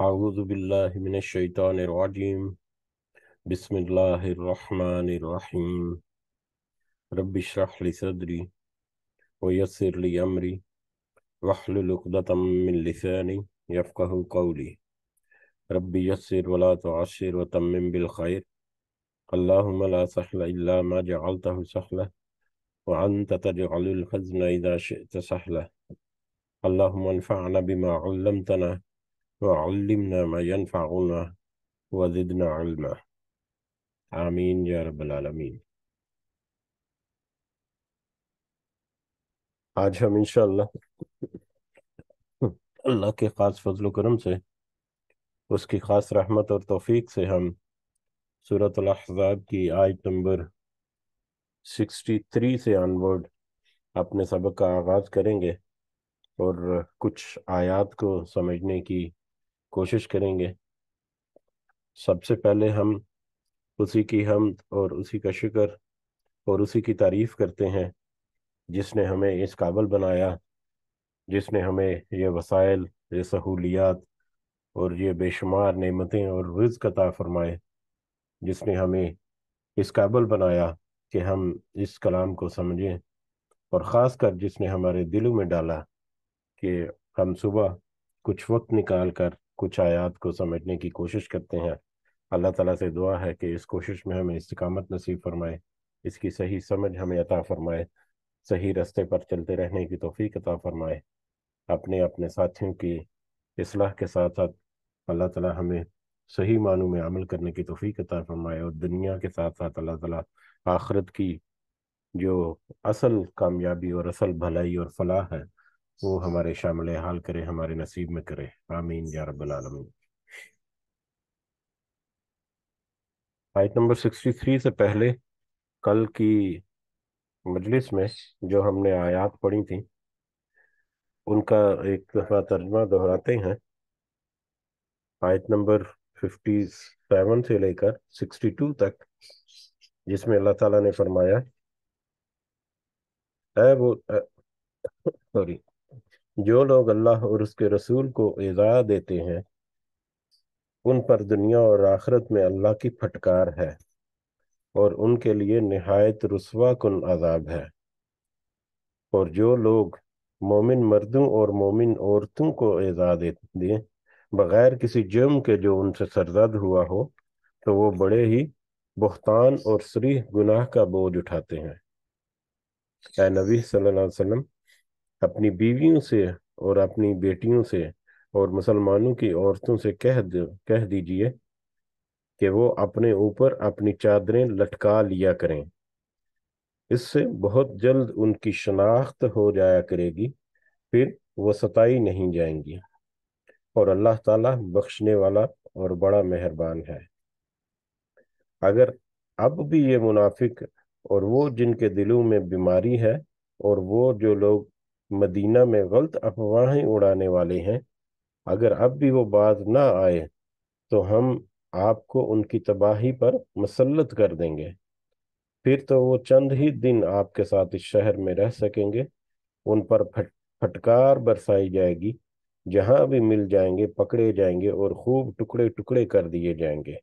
أعوذ بالله من الشيطان الرجيم بسم الله الرحمن الرحيم رب اشرح لي صدري ويسر لي أمري واحلل عقدة من لساني يفقه قولي رب يسر ولا تعسر وتمم بالخير اللهم لا سهل إلا ما جعلته سهلا وأنت تجعل الحزن إذا شئت سهلا اللهم انفعنا بما علمتنا وعلمنا ما ينفعنا وزدنا علما آمين या रब العالमीन आज हम इन अल्लाह के ख़ास फजल करम से उसकी ख़ास रहमत और तौफीक से हम सूरत अहज़ाब की आयत नंबर सिक्सटी थ्री से ऑनवर्ड अपने सबक का आगाज़ करेंगे और कुछ आयात को समझने की कोशिश करेंगे सबसे पहले हम उसी की हम और उसी का शिक्र और उसी की तारीफ करते हैं जिसने हमें इस काबल बनाया जिसने हमें ये वसाइल ये सहूलियात और ये बेशुमार नेमतें और रिज़ कता फरमाए जिसने हमें इस काबल बनाया कि हम इस कलाम को समझें और ख़ास कर जिसने हमारे दिलों में डाला कि हम सुबह कुछ वक्त निकाल कर कुछ आयात को समेटने की कोशिश करते हैं अल्लाह ताला से दुआ है कि इस कोशिश में हमें इस्तकामत नसीब फरमाए इसकी सही समझ हमें अता फरमाए सही रास्ते पर चलते रहने की तोफ़ी अता फरमाए अपने अपने साथियों की असलाह के साथ साथ अल्लाह ताला हमें सही मानों में अमल करने की तोफ़ी अता फरमाए और दुनिया के साथ साथ अल्लाह ताला आखरत की जो असल कामयाबी और असल भलाई और फलाह है वो हमारे शामिल हाल करे हमारे नसीब में करे आमीन या रबालमीन आयत नंबर सिक्सटी थ्री से पहले कल की मजलिस में जो हमने आयात पढ़ी थी उनका एक दफ़ा तर्जमा दोहराते हैं आयत नंबर फिफ्टी सेवन से लेकर सिक्सटी टू तक जिसमें अल्लाह ताला ने फरमाया है वो सॉरी जो लोग अल्लाह और उसके रसूल को एज़ा देते हैं उन पर दुनिया और आखरत में अल्लाह की फटकार है और उनके लिए नहायत रसवा कन अजाब है और जो लोग मोमिन मर्दों और मोमिन औरतों को एजा दें बगैर किसी जुर्म के जो उनसे सरजद हुआ हो तो वो बड़े ही बहतान और सरीह गुनाह का बोझ उठाते हैं ए नबी सल्लल्लाहु अलैहि वसल्लम अपनी बीवियों से और अपनी बेटियों से और मुसलमानों की औरतों से कह दो कह दीजिए कि वो अपने ऊपर अपनी चादरें लटका लिया करें इससे बहुत जल्द उनकी शनाख्त हो जाया करेगी फिर वो सताई नहीं जाएंगी और अल्लाह ताला बख्शने वाला और बड़ा मेहरबान है अगर अब भी ये मुनाफिक और वो जिनके दिलों में बीमारी है और वो जो लोग मदीना में गलत अफवाहें उड़ाने वाले हैं अगर अब भी वो बाज ना आए तो हम आपको उनकी तबाही पर मसलत कर देंगे फिर तो वो चंद ही दिन आपके साथ इस शहर में रह सकेंगे उन पर फट फटकार बरसाई जाएगी जहाँ भी मिल जाएंगे पकड़े जाएंगे और खूब टुकड़े टुकड़े कर दिए जाएंगे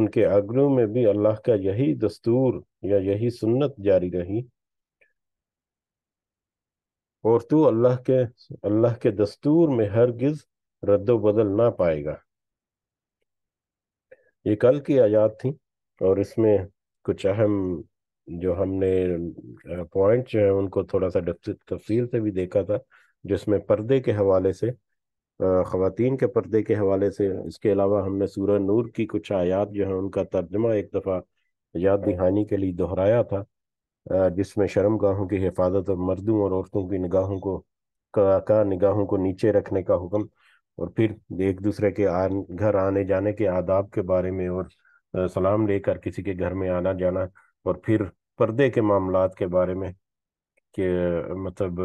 उनके अगलों में भी अल्लाह का यही दस्तूर या यही सुन्नत जारी रही और तू अल्लाह के अल्लाह के दस्तूर में हरगिज रद्दो बदल ना पाएगा ये कल की आयात थी और इसमें कुछ अहम जो हमने पॉइंट जो है उनको थोड़ा सा तफसील से भी देखा था जिसमें पर्दे के हवाले से ख़वातीन के पर्दे के हवाले से इसके अलावा हमने सूरह नूर की कुछ आयात जो है उनका तर्जमा एक दफ़ा याद दहानी के लिए दोहराया था जिसमें शर्मगाहों की हिफाजत और मर्दों और औरतों की निगाहों को का, का निगाहों को नीचे रखने का हुक्म और फिर एक दूसरे के आ घर आने जाने के आदाब के बारे में और सलाम लेकर किसी के घर में आना जाना और फिर पर्दे के मामला के बारे में कि मतलब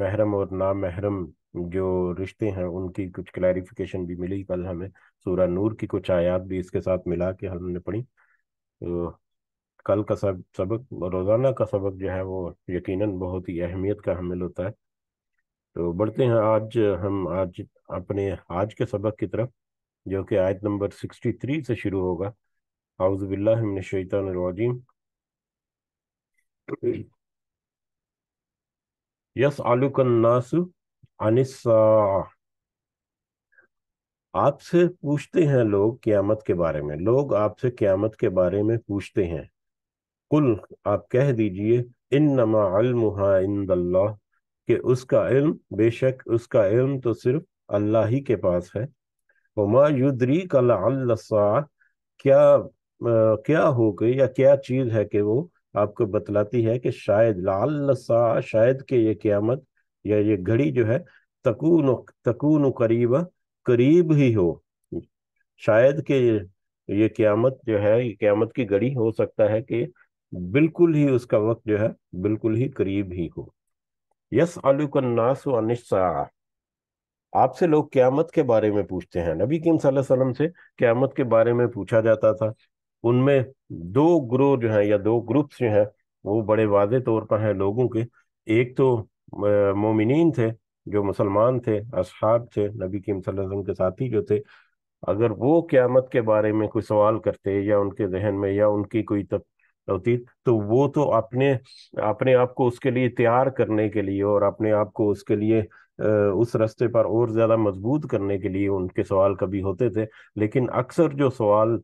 महरम और ना महरम जो रिश्ते हैं उनकी कुछ क्लैरिफिकेशन भी मिली कल हमें सूरा नूर की कुछ आयात भी इसके साथ मिला के हमने पढ़ी तो कल का सब सबक रोज़ाना का सबक जो है वो यकीनन बहुत ही अहमियत का हामिल होता है तो बढ़ते हैं आज हम आज अपने आज के सबक की तरफ जो कि आयत नंबर सिक्सटी थ्री से शुरू होगा हाउज़बिल्लाशैतरजीम यस आलुकन्नासु अनिस्सा आपसे पूछते हैं लोग क्यामत के बारे में लोग आपसे क्यामत के बारे में पूछते हैं कुल आप कह दीजिए इन नमा कि उसका इल्म बेशक उसका इल्म तो सिर्फ अल्लाह ही के पास है वमा युद्री कला क्या आ, क्या या क्या चीज़ है कि वो आपको बतलाती है कि शायद लाल शायद के ये क़्यामत या ये घड़ी जो है तकून तकून करीब करीब ही हो शायद के ये क़्यामत जो है ये क़्यामत की घड़ी हो सकता है कि बिल्कुल ही उसका वक्त जो है बिल्कुल ही करीब ही हो यस अलुकन्नास अनिशा आपसे लोग क्यामत के बारे में पूछते हैं नबी किम वसल्लम से क्यामत के बारे में पूछा जाता था उनमें दो ग्रोह जो हैं या दो ग्रुप्स जो हैं वो बड़े वादे तौर पर हैं लोगों के एक तो मोमिन थे जो मुसलमान थे अब थे नबी किम वसल्लम के साथी जो थे अगर वो क्यामत के बारे में कोई सवाल करते या उनके जहन में या उनकी कोई तब होती तो वो तो अपने अपने आप को उसके लिए तैयार करने के लिए और अपने आप को उसके लिए उस रास्ते पर और ज्यादा मजबूत करने के लिए उनके सवाल कभी होते थे लेकिन अक्सर जो सवाल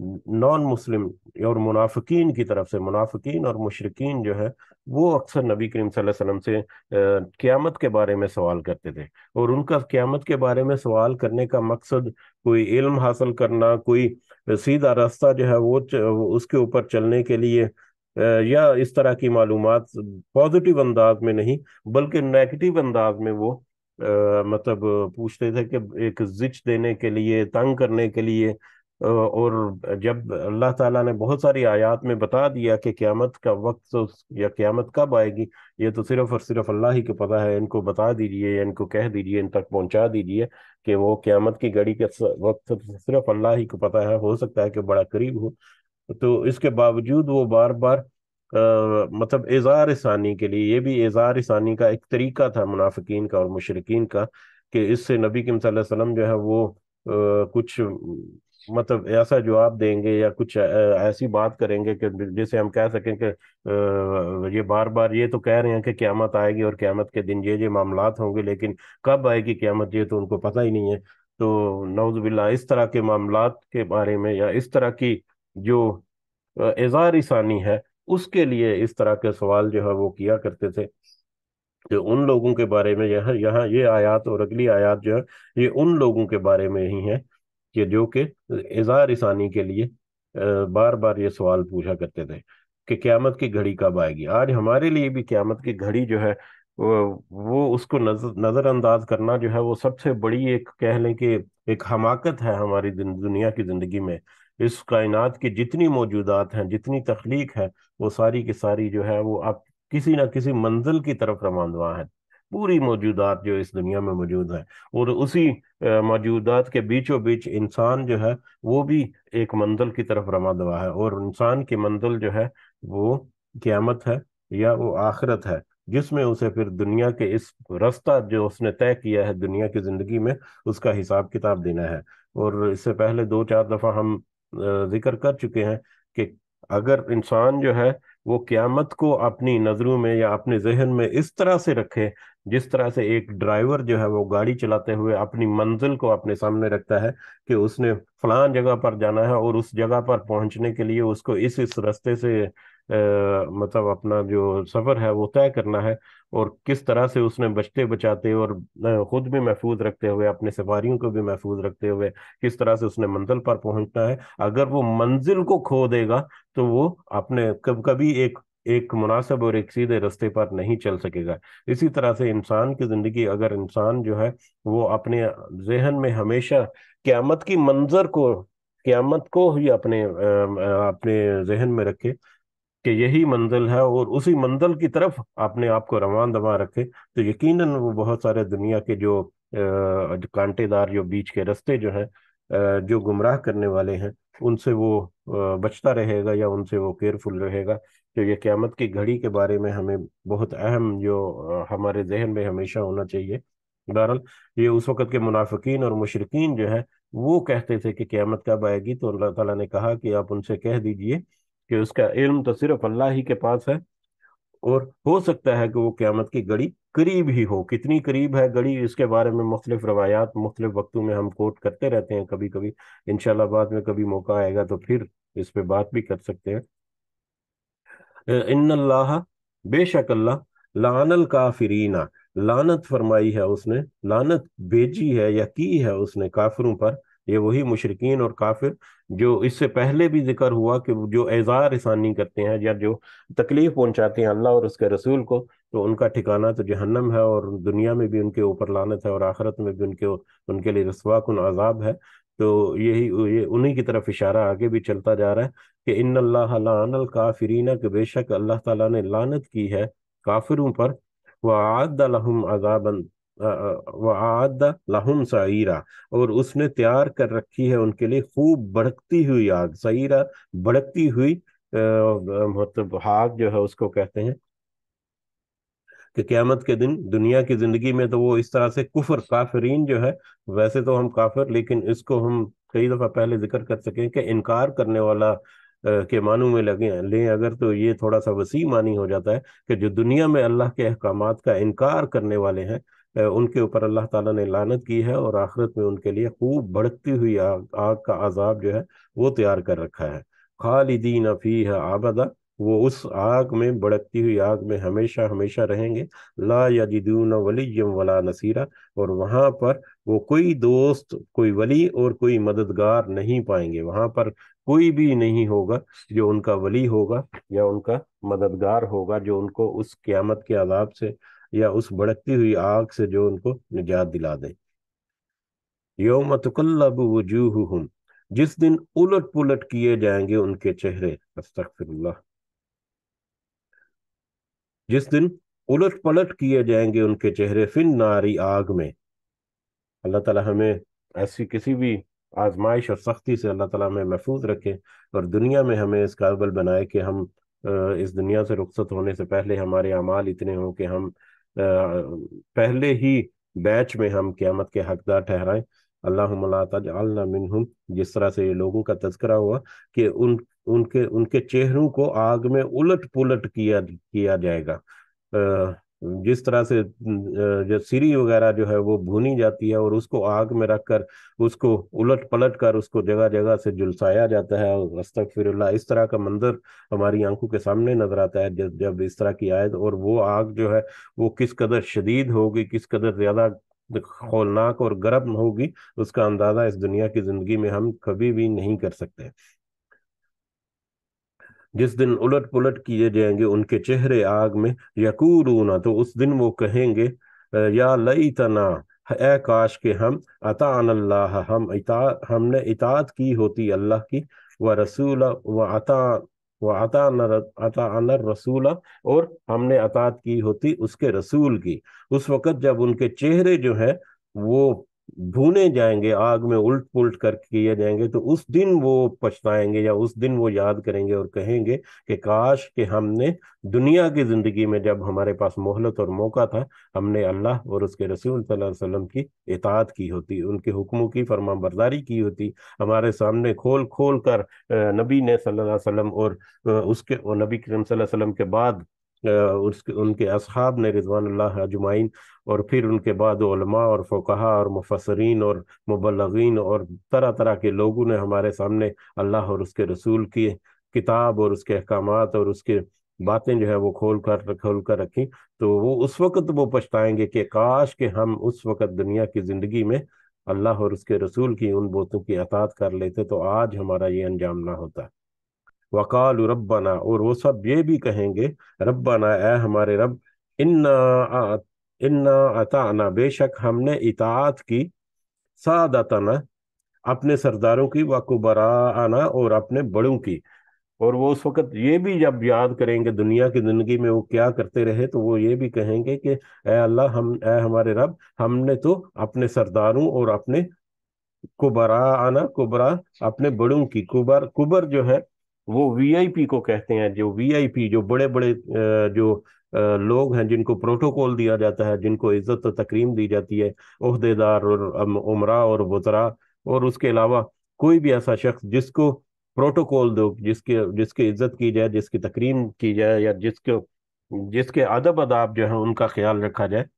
नॉन मुस्लिम और मुनाफिकीन की तरफ से मुनाफिकीन और मुशरकिन जो है वो अक्सर नबी करीम वसल्लम से क़्यामत के बारे में सवाल करते थे और उनका क़्यामत के बारे में सवाल करने का मकसद कोई इल्म हासिल करना कोई सीधा रास्ता जो है वो उसके ऊपर चलने के लिए या इस तरह की मालूम पॉजिटिव अंदाज में नहीं बल्कि नेगेटिव अंदाज में वो आ, मतलब पूछते थे कि एक जिच देने के लिए तंग करने के लिए और जब अल्लाह ताला ने बहुत सारी आयत में बता दिया कि क़्यामत का वक्त तो या क़्यामत कब आएगी ये तो सिर्फ और सिर्फ अल्लाह ही को पता है इनको बता दीजिए या इनको कह दीजिए इन तक पहुंचा दीजिए कि वो क़्यामत की घड़ी के वक्त तो सिर्फ अल्लाह ही को पता है हो सकता है कि बड़ा करीब हो तो इसके बावजूद वो बार बार आ, मतलब एजार सानी के लिए ये भी एजार सानी का एक तरीका था मुनाफिकीन का और मुशरकिन का कि इससे नबी किम सल्लम जो है वो आ, कुछ मतलब ऐसा जवाब देंगे या कुछ ऐसी बात करेंगे कि जैसे हम कह सकें कि ये बार बार ये तो कह रहे हैं कि क्यामत आएगी और क्यामत के दिन ये ये मामला होंगे लेकिन कब आएगी क्यामत ये तो उनको पता ही नहीं है तो बिल्ला इस तरह के मामला के बारे में या इस तरह की जो एजार इसानी है उसके लिए इस तरह के सवाल जो है वो किया करते थे जो तो उन लोगों के बारे में यह यहाँ ये आयात और अगली आयात जो है ये उन लोगों के बारे में ही है कि जो कि इजहार इसानी के लिए बार बार ये सवाल पूछा करते थे कि क्यामत की घड़ी कब आएगी आज हमारे लिए भी क्यामत की घड़ी जो है वो उसको नजर नज़रअंदाज करना जो है वो सबसे बड़ी एक कह लें कि एक हमाकत है हमारी दुनिया की ज़िंदगी में इस कायनात की जितनी मौजूदात हैं जितनी तख्लीक है वो सारी की सारी जो है वो आप किसी ना किसी मंजिल की तरफ रवानवा है पूरी मौजूदात जो इस दुनिया में मौजूद है और उसी मौजूदात के बीचों बीच इंसान जो है वो भी एक मंजिल की तरफ रमा दवा है और इंसान की मंजिल जो है वो क़्यामत है या वो आखिरत है जिसमें उसे फिर दुनिया के इस रास्ता जो उसने तय किया है दुनिया की ज़िंदगी में उसका हिसाब किताब देना है और इससे पहले दो चार दफ़ा हम जिक्र कर चुके हैं कि अगर इंसान जो है वो क्यामत को अपनी नज़रों में या अपने जहन में इस तरह से रखे जिस तरह से एक ड्राइवर जो है वो गाड़ी चलाते हुए अपनी मंजिल को अपने सामने रखता है कि उसने फलां जगह पर जाना है और उस जगह पर पहुंचने के लिए उसको इस इस रास्ते से मतलब अपना जो सफ़र है वो तय करना है और किस तरह से उसने बचते बचाते और ख़ुद भी महफूज रखते हुए अपने सवारियों को भी महफूज रखते हुए किस तरह से उसने मंजिल पर पहुंचना है अगर वो मंजिल को खो देगा तो वो अपने कब कभी एक एक मुनासब और एक सीधे रास्ते पर नहीं चल सकेगा इसी तरह से इंसान की ज़िंदगी अगर इंसान जो है वो अपने जहन में हमेशा क़्यामत की मंजर को क़्यामत को ही अपने अपने जहन में रखे कि यही मंजिल है और उसी मंजिल की तरफ आपने को रवान दवा रखे तो यकीनन वो बहुत सारे दुनिया के जो कांटेदार जो बीच के रस्ते जो हैं जो गुमराह करने वाले हैं उनसे वो बचता रहेगा या उनसे वो केयरफुल रहेगा तो ये क़्यामत की घड़ी के बारे में हमें बहुत अहम जो हमारे जहन में हमेशा होना चाहिए बहरहाल ये उस वक़्त के मुनाफिकीन और मुशरकिन जो है वो कहते थे कि क़्यामत कब आएगी तो अल्लाह ताला ने कहा कि आप उनसे कह दीजिए कि उसका इल्म तो सिर्फ अल्लाह ही के पास है और हो सकता है कि वो क़्यामत की घड़ी करीब ही हो कितनी करीब है घड़ी इसके बारे में मुख्तलिफ रवायात मुख्तलिफ वक्तों में हम कोट करते रहते हैं कभी कभी इनशाला बाद में कभी मौका आएगा तो फिर इस पर बात भी कर सकते हैं इन बेशक अल्लाह लानल काफरीना लानत फरमाई है उसने लानत भेजी है या की है उसने काफरों पर ये वही मुशरकिन और काफिर जो इससे पहले भी जिक्र हुआ कि जो एजार रसानी करते हैं या जो तकलीफ पहुंचाते हैं अल्लाह और उसके रसूल को तो उनका ठिकाना तो जहन्नम है और दुनिया में भी उनके ऊपर लानत है और आखरत में भी उनके उनके लिए रसवाकुन आजाब है तो यही ये उन्हीं की तरफ इशारा आगे भी चलता जा रहा है कि इन अल्लाह काफरीना के बेशक अल्लाह ताला ने लानत की है काफिरों पर आदम अजाबन वद लाहुम सईरा और उसने तैयार कर रखी है उनके लिए खूब भड़कती हुई आग सईरा भड़कती हुई मतलब आग जो है उसको कहते हैं कि क्यामत के दिन दुनिया की जिंदगी में तो वो इस तरह से कुफर काफरीन जो है वैसे तो हम काफिर लेकिन इसको हम कई दफा पहले जिक्र कर सकें कि इनकार करने वाला के मानू में लगे लें अगर तो ये थोड़ा सा वसी मानी हो जाता है कि जो दुनिया में अल्लाह के अहकाम का इनकार करने वाले हैं उनके ऊपर अल्लाह ताला ने लानत की है और आखिरत में उनके लिए खूब भड़कती हुई आग आग का आजाब जो है वो तैयार कर रखा है खालिदीन अफी है आबदा वो उस आग में भड़कती हुई आग में हमेशा हमेशा रहेंगे ला यजिदून वलीम वला नसीरा और वहाँ पर वो कोई दोस्त कोई वली और कोई मददगार नहीं पाएंगे वहाँ पर कोई भी नहीं होगा जो उनका वली होगा या उनका मददगार होगा जो उनको उस क्यामत के आदाब से या उस भड़कती हुई आग से जो उनको निजात दिला दे योम तकल्लब वजूह जिस दिन उलट पुलट किए जाएंगे उनके चेहरे अस्तफिल्ला जिस दिन उलट पलट किए जाएंगे उनके चेहरे फिन नारी आग में अल्लाह ताला हमें ऐसी किसी भी आजमाइश और सख्ती से अल्लाह ताला हमें महफूज रखे और दुनिया में हमें इस काबिल बनाए कि हम इस दुनिया से रुख्सत होने से पहले हमारे अमाल इतने हों कि हम पहले ही बैच में हम क्यामत के हकदार ठहराए अल्लाह मिनहुम जिस तरह से ये लोगों का तस्करा हुआ कि उन उनके उनके चेहरों को आग में उलट पुलट किया किया जाएगा जिस तरह से जो सीरी वगैरह जो है वो भूनी जाती है और उसको आग में रखकर उसको उलट पलट कर उसको जगह जगह से जुलसाया जाता है और अस्तक फिर इस तरह का मंजर हमारी आंखों के सामने नजर आता है जब जब इस तरह की आयत और वो आग जो है वो किस कदर शदीद होगी किस कदर ज्यादा खौलनाक और गर्म होगी उसका अंदाजा इस दुनिया की जिंदगी में हम कभी भी नहीं कर सकते जिस दिन उलट पुलट किए जाएंगे उनके चेहरे आग में यकूर यकूरूना तो उस दिन वो कहेंगे या लई तना ए काश के हम अतान अल्लाह हम इता हमने इतात की होती अल्लाह की व रसूल व अता व अता अतान रसूल और हमने अतात की होती उसके रसूल की उस वक़्त जब उनके चेहरे जो है वो भूने जाएंगे आग में उल्ट पुलट कर किए जाएंगे तो उस दिन वो पछताएंगे या उस दिन वो याद करेंगे और कहेंगे कि काश कि हमने दुनिया की ज़िंदगी में जब हमारे पास मोहलत और मौका था हमने अल्लाह और उसके रसूल वसल्लम की इतात की होती उनके हुक्मों की फरमा बरदारी की होती हमारे सामने खोल खोल कर नबी ने अलैहि वसल्लम और उसके और नबी अलैहि वसल्लम के बाद उसके उनके असहाब ने रिजवान अजमाइन और फिर उनके बाद उलमा और फोकहा और मुफसरीन और मुबलगिन और तरह तरह के लोगों ने हमारे सामने अल्लाह और उसके रसूल की किताब और उसके अहकाम और उसके बातें जो है वो खोल कर खोल कर रखी तो वो उस वक़्त वो पछताएंगे कि काश के हम उस वक़्त दुनिया की ज़िंदगी में अल्लाह और उसके रसूल की उन बोतों की अतात कर लेते तो आज हमारा ये अंजाम ना होता वकाल रबाना और वो सब ये भी कहेंगे रबाना ए हमारे रब इन्ना इन्ना अताना बेशक हमने इतात की सादतना अपने सरदारों की वकुबरा आना और अपने बड़ों की और वो उस वक़्त ये भी जब याद करेंगे दुनिया की ज़िंदगी में वो क्या करते रहे तो वो ये भी कहेंगे कि ए अल्लाह हम ए हमारे रब हमने तो अपने सरदारों और अपने कुबरा आना कुबरा अपने बड़ों की कुबर कुबर जो है वो वीआईपी को कहते हैं जो वीआईपी जो बड़े बड़े जो लोग हैं जिनको प्रोटोकॉल दिया जाता है जिनको इज्जत तकरीम दी जाती है अहदेदार और उमरा और वजरा और उसके अलावा कोई भी ऐसा शख्स जिसको प्रोटोकॉल दो जिसके जिसकी इज्जत की जाए जिसकी तकरीम की जाए या जिसके जिसके अदब अदाब जो है उनका ख्याल रखा जाए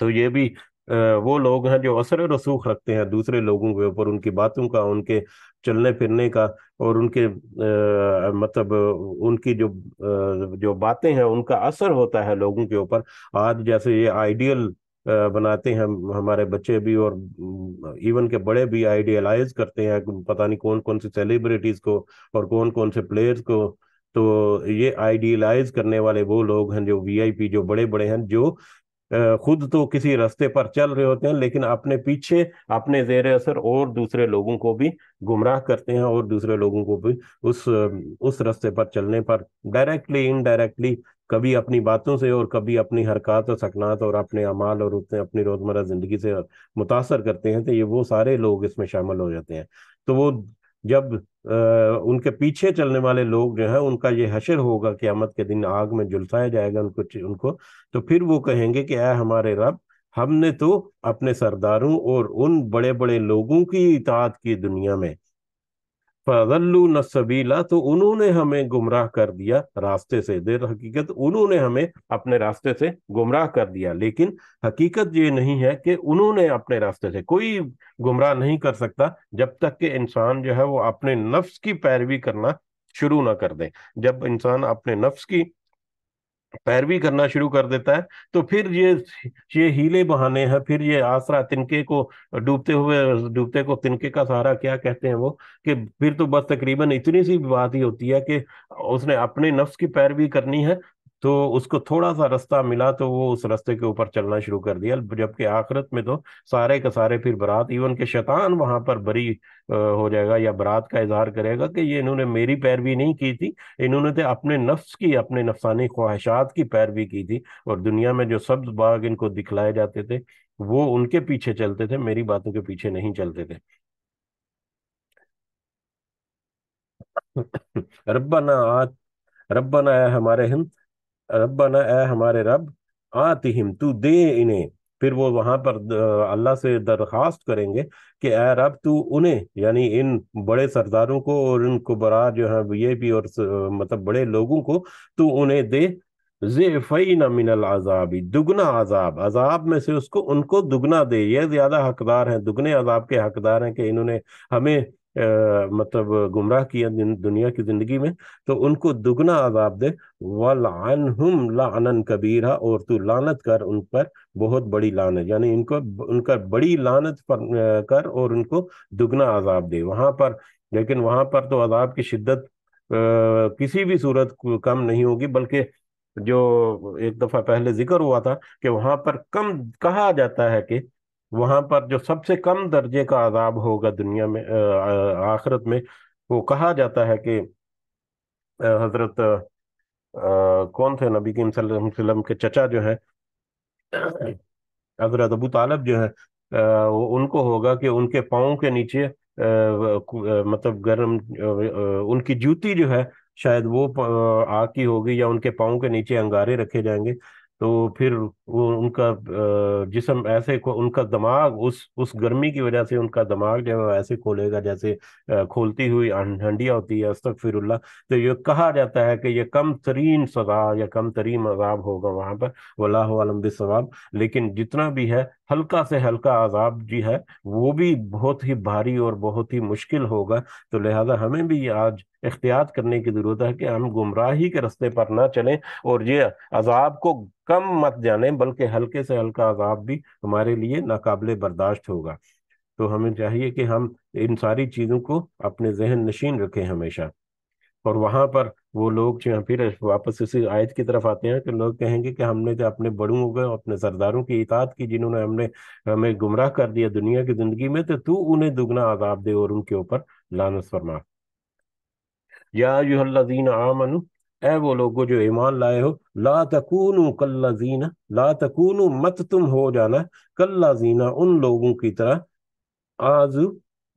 तो ये भी वो लोग हैं जो असर रसूख रखते हैं दूसरे लोगों के ऊपर उनकी बातों का उनके चलने फिरने का और उनके आ, मतलब उनकी जो आ, जो बातें हैं उनका असर होता है लोगों के ऊपर आज जैसे ये आइडियल बनाते हैं हमारे बच्चे भी और इवन के बड़े भी आइडियलाइज करते हैं पता नहीं कौन कौन से सेलिब्रिटीज को और कौन कौन से प्लेयर्स को तो ये आइडियलाइज करने वाले वो लोग हैं जो वीआईपी जो बड़े बड़े हैं जो खुद तो किसी रास्ते पर चल रहे होते हैं लेकिन अपने पीछे अपने जेर असर और दूसरे लोगों को भी गुमराह करते हैं और दूसरे लोगों को भी उस उस रास्ते पर चलने पर डायरेक्टली इनडायरेक्टली कभी अपनी बातों से और कभी अपनी हरकत और सकनात और अपने अमाल और उसने अपनी रोजमर्रा जिंदगी से मुतासर करते हैं तो ये वो सारे लोग इसमें शामिल हो जाते हैं तो वो जब उनके पीछे चलने वाले लोग जो है उनका ये हशर होगा क्यामत के दिन आग में जुलसाया जाएगा उनको उनको तो फिर वो कहेंगे कि आय हमारे रब हमने तो अपने सरदारों और उन बड़े बड़े लोगों की इतात की दुनिया में फजल्लू सबीला तो उन्होंने हमें गुमराह कर दिया रास्ते से देर हकीकत उन्होंने हमें अपने रास्ते से गुमराह कर दिया लेकिन हकीकत ये नहीं है कि उन्होंने अपने रास्ते से कोई गुमराह नहीं कर सकता जब तक कि इंसान जो है वो अपने नफ्स की पैरवी करना शुरू ना कर दे जब इंसान अपने नफ्स की पैरवी करना शुरू कर देता है तो फिर ये ये हीले बहाने हैं फिर ये आसरा तिनके को डूबते हुए डूबते को तिनके का सहारा क्या कहते हैं वो कि फिर तो बस तकरीबन इतनी सी बात ही होती है कि उसने अपने नफ्स की पैरवी करनी है तो उसको थोड़ा सा रास्ता मिला तो वो उस रास्ते के ऊपर चलना शुरू कर दिया जबकि आखिरत में तो सारे के सारे फिर बरात इवन के शैतान वहां पर बरी हो जाएगा या बरात का इजहार करेगा कि ये इन्होंने मेरी पैरवी नहीं की थी इन्होंने तो अपने नफ्स की अपने नफसानी ख्वाहिशात की पैरवी की थी और दुनिया में जो सब्ज बाग इनको दिखलाए जाते थे वो उनके पीछे चलते थे मेरी बातों के पीछे नहीं चलते थे रब्बा आज रब्बा आया हमारे हिंद रबना ऐ हमारे रब हिम तू दे इन्हें फिर वो वहां पर अल्लाह से दरखास्त करेंगे कि ऐ रब तू उन्हें यानी इन बड़े सरदारों को और इन कुबरा जो है ये भी और मतलब बड़े लोगों को तू उन्हें दे जेफ़ीन मिनल आज़ाबी दुगना आज़ाब अजाब में से उसको उनको दुगना दे ये ज़्यादा हकदार हैं दुगने अजाब के हकदार हैं कि इन्होंने हमें मतलब गुमराह किया दुनिया की जिंदगी में तो उनको दुगना आजाब दे वलअनहुम लानन कबीरा और तू लानत कर उन पर बहुत बड़ी लानत यानी इनको उनका बड़ी लानत पर कर और उनको दुगना आजाब दे वहां पर लेकिन वहां पर तो अजाब की शिद्दत किसी भी सूरत कम नहीं होगी बल्कि जो एक दफा पहले जिक्र हुआ था कि वहां पर कम कहा जाता है कि वहां पर जो सबसे कम दर्जे का आजाब होगा दुनिया में आखरत में वो कहा जाता है कि हजरत कौन थे नबी वसल्लम के चचा जो है हजरत अबू तालब जो है आ, उनको होगा कि उनके पाओ के नीचे आ, मतलब गर्म उनकी जूती जो है शायद वो आग की होगी या उनके पाओ के नीचे अंगारे रखे जाएंगे तो फिर वो उनका जिसम ऐसे उनका दिमाग उस उस गर्मी की वजह से उनका दिमाग जो है ऐसे खोलेगा जैसे खोलती हुई अं, हंडिया होती है फिर तो ये कहा जाता है कि ये कम तरीन सजा या कम तरीन अजाब होगा वहाँ पर वल्लाम सवाब लेकिन जितना भी है हल्का से हल्का आज़ाब जी है वो भी बहुत ही भारी और बहुत ही मुश्किल होगा तो लिहाजा हमें भी आज एहतियात करने की ज़रूरत है कि हम गुमराही के रस्ते पर ना चलें और ये अजाब को कम मत जाने बल्कि हल्के से हल्का अजाब भी हमारे लिए नाकबिल बर्दाश्त होगा तो हमें चाहिए कि हम इन सारी चीज़ों को अपने जहन नशीन रखें हमेशा और वहां पर वो लोग जो फिर वापस उसी आयत की तरफ आते हैं कि तो लोग कहेंगे कि हमने तो अपने बड़ों को अपने सरदारों की इताद की जिन्होंने हमने हमें गुमराह कर दिया दुनिया की जिंदगी में तो तू उन्हें दुगना आजाब दे और उनके ऊपर लानत फरमा या यूहल्लाजीन आमन ऐ वो लोगो जो ईमान लाए हो ला तकूनू कल्ला जीना ला तकूनू मत तुम हो जाना कल्ला जीना उन लोगों की तरह आजू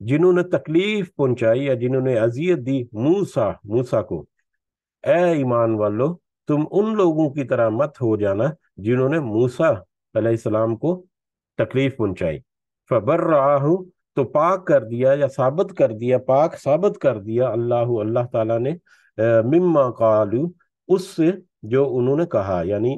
जिन्होंने तकलीफ पहुंचाई या जिन्होंने अजियत दी मूसा मूसा को ए ईमान वालों तुम उन लोगों की तरह मत हो जाना जिन्होंने मूसा अलैहिस्सलाम को तकलीफ पहुंचाई फबर रहा हूँ तो पाक कर दिया या साबित कर दिया पाक साबित कर दिया अल्लाह अल्लाह ताला ने मिम्मा कालू उससे जो उन्होंने कहा यानी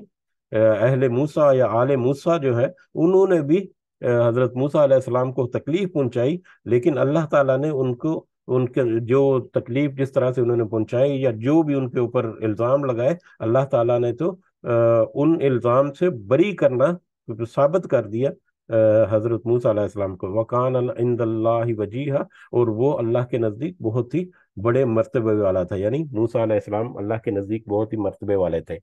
अहले मूसा या आले मूसा जो है उन्होंने भी हज़रत मूसा को तकलीफ़ पहुंचाई लेकिन अल्लाह ताला ने उनको उनके जो तकलीफ़ जिस तरह से उन्होंने पहुंचाई या जो भी उनके ऊपर इल्ज़ाम लगाए अल्लाह ताला ने तो उन इल्ज़ाम से बरी करना साबित कर दिया हज़रत मूसा को वकान इंदी वजीहा और वो अल्लाह के नज़दीक बहुत ही बड़े मरतबे वाला था यानी मूसा अल्लाह के नज़दीक बहुत ही मरतबे वाले थे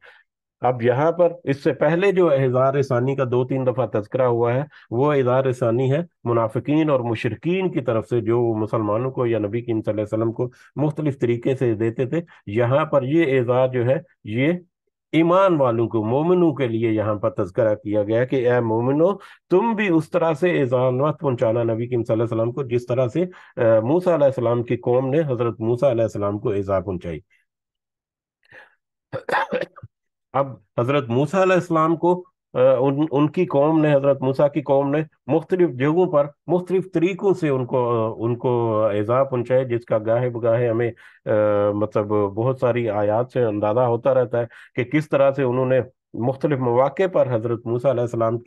अब यहाँ पर इससे पहले जो इजहार सानी का दो तीन दफा तस्करा हुआ है वो इजहार सानी है मुनाफिकीन और मुशरकिन की तरफ से जो मुसलमानों को या नबी किम वसल्लम को मुख्तलिफ तरीके से देते थे यहाँ पर ये एजार जो है ये ईमान वालों को मोमिनों के लिए यहाँ पर तस्करा किया गया कि ए मोमिनो तुम भी उस तरह से वक्त पहुँचाना नबी किम सल्लम को जिस तरह से मूसा की कौम ने हजरत मूसा को एजा पहुँचाई अब हजरत मूसा इस्लाम को उन उनकी कौम ने हजरत मूसा की कौम ने मुख्तलिफ जगहों पर मुख्तलिफ तरीक़ों से उनको उनको एज़ा पहुँचाए जिसका गाहे बगाहे हमें आ, मतलब बहुत सारी आयात से अंदाज़ा होता रहता है कि किस तरह से उन्होंने मुख्तलिफ मौाक़े पर हज़रत मूसा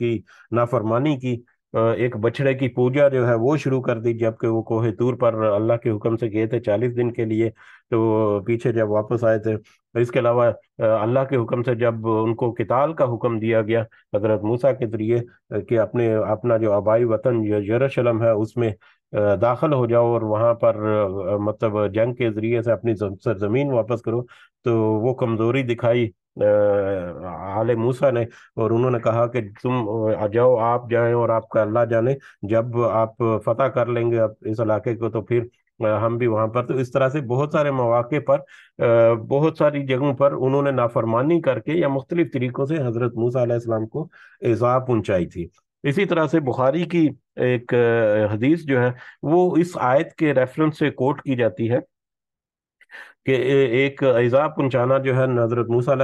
की नाफरमानी की एक बछड़े की पूजा जो है वो शुरू कर दी जबकि वो कोहे तूर पर अल्लाह के हुक्म से गए थे चालीस दिन के लिए तो पीछे जब वापस आए थे तो इसके अलावा अल्लाह के हुक्म से जब उनको किताल का हुक्म दिया गया हजरत मूसा के जरिए कि अपने अपना जो आबाई वतन यरूशलेम है उसमें दाखिल हो जाओ और वहाँ पर मतलब जंग के जरिए से अपनी सरजमीन वापस करो तो वो कमज़ोरी दिखाई आले मूसा ने और उन्होंने कहा कि तुम आ जाओ आप जाए और आपका अल्लाह जाने जब आप फतह कर लेंगे इस इलाके को तो फिर हम भी वहां पर तो इस तरह से बहुत सारे मौाक़े पर बहुत सारी जगहों पर उन्होंने नाफरमानी करके या मुख्तलिफ तरीक़ों से हज़रत मूसा को एजाब पहुंचाई थी इसी तरह से बुखारी की एक हदीस जो है वो इस आयत के रेफरेंस से कोट की जाती है कि एक एजाब पहुंचाना जो है हजरत मूसा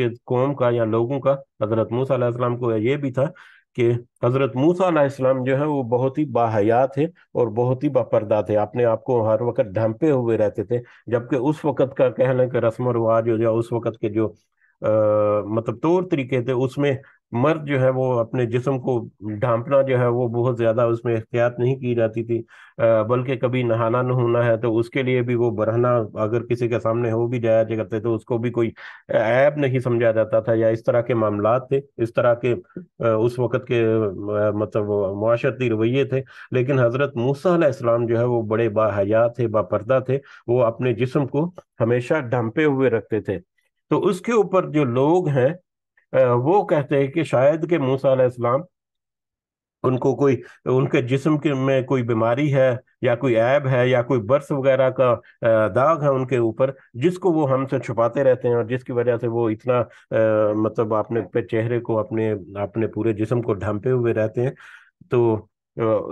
के कौम का या लोगों का हजरत मूसा को ये भी था कि हजरत मूसा जो है वो बहुत ही बाहया थे और बहुत ही बापरदा थे अपने आप को हर वक्त ढंपे हुए रहते थे जबकि उस वक्त का कह लें कि रस्म हो या उस वक्त के जो आ, मतलब तौर तरीके थे उसमें मर्द जो है वो अपने जिसम को ढांपना जो है वो बहुत ज़्यादा उसमें एहतियात नहीं की जाती थी बल्कि कभी नहाना नहाना है तो उसके लिए भी वो बरहना अगर किसी के सामने हो भी जाया करते तो उसको भी कोई ऐप नहीं समझा जाता था या इस तरह के मामला थे इस तरह के उस वक़्त के मतलब माशरती रवैये थे लेकिन हज़रत मूसा इस्लाम जो है वो बड़े बाहया थे बापरदा थे वो अपने जिसम को हमेशा ढांपे हुए रखते थे तो उसके ऊपर जो लोग हैं वो कहते हैं कि शायद के मूसा इस्लाम उनको कोई उनके जिस्म के में कोई बीमारी है या कोई ऐब है या कोई बर्स वगैरह का दाग है उनके ऊपर जिसको वो हमसे छुपाते रहते हैं और जिसकी वजह से वो इतना मतलब अपने चेहरे को अपने अपने पूरे जिस्म को ढंपे हुए रहते हैं तो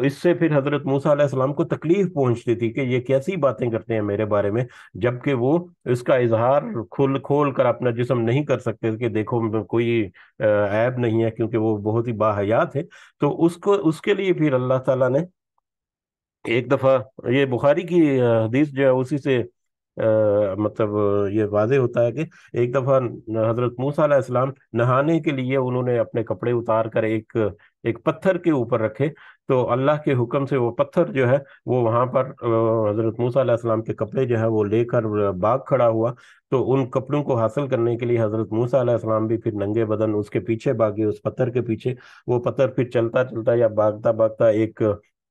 इससे फिर हजरत मूसा को तकलीफ पहुंचती थी कि ये कैसी बातें करते हैं मेरे बारे में जबकि वो इसका इजहार खुल खोल कर अपना जिसम नहीं कर सकते कि देखो कोई ऐब नहीं है क्योंकि वो बहुत ही बाहया थे तो उसको उसके लिए फिर अल्लाह ताला ने एक दफा ये बुखारी की हदीस जो है उसी से आ, मतलब ये वाजे होता है कि एक दफा हजरत मूसा इस्लाम नहाने के लिए उन्होंने अपने कपड़े उतार कर एक एक पत्थर के ऊपर रखे तो अल्लाह के हुक्म से वो पत्थर जो है वो वहां पर हज़रत मूसा अलैहिस्सलाम के कपड़े जो है वो लेकर बाग खड़ा हुआ तो उन कपड़ों को हासिल करने के लिए हज़रत मूसा अलैहिस्सलाम भी फिर नंगे बदन उसके पीछे भागे उस पत्थर के पीछे वो पत्थर फिर चलता चलता या भागता भागता एक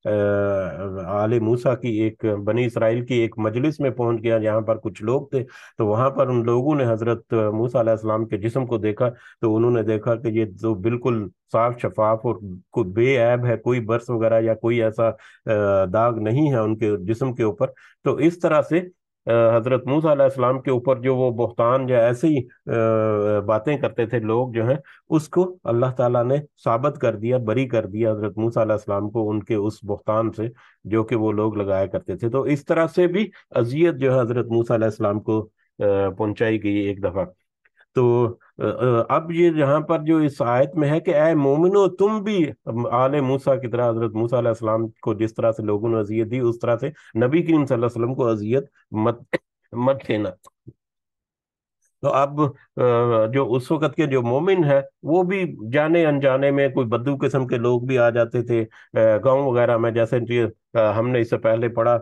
आले मूसा की एक बनी इसराइल की एक मजलिस में पहुंच गया जहां पर कुछ लोग थे तो वहां पर उन लोगों ने हजरत मूसा अलैहिस्सलाम के जिस्म को देखा तो उन्होंने देखा कि ये तो बिल्कुल साफ शफाफ और को बेऐब है कोई बर्स वगैरह या कोई ऐसा दाग नहीं है उनके जिस्म के ऊपर तो इस तरह से हज़रत मूसम के ऊपर जो वो बहतान या ऐसी बातें करते थे लोग जो हैं उसको अल्लाह ताला ने साबित कर दिया बरी कर दिया हज़रत मूसम को उनके उस बहतान से जो कि वो लोग लगाया करते थे तो इस तरह से भी अजियत जो है हज़रत मूसम को पहुंचाई गई एक दफ़ा तो अब ये यहाँ पर जो इस आयत में है कि ए मोमिनो तुम भी आल मूसा की तरह हजरत मूसा को जिस तरह से लोगों ने अजियत दी उस तरह से नबी करीम वसल्लम को अजियत मत मत देना तो अब जो उस वक़्त के जो मोमिन है वो भी जाने अनजाने में कोई बद्दू किस्म के लोग भी आ जाते थे गांव वगैरह में जैसे हमने इससे पहले पढ़ा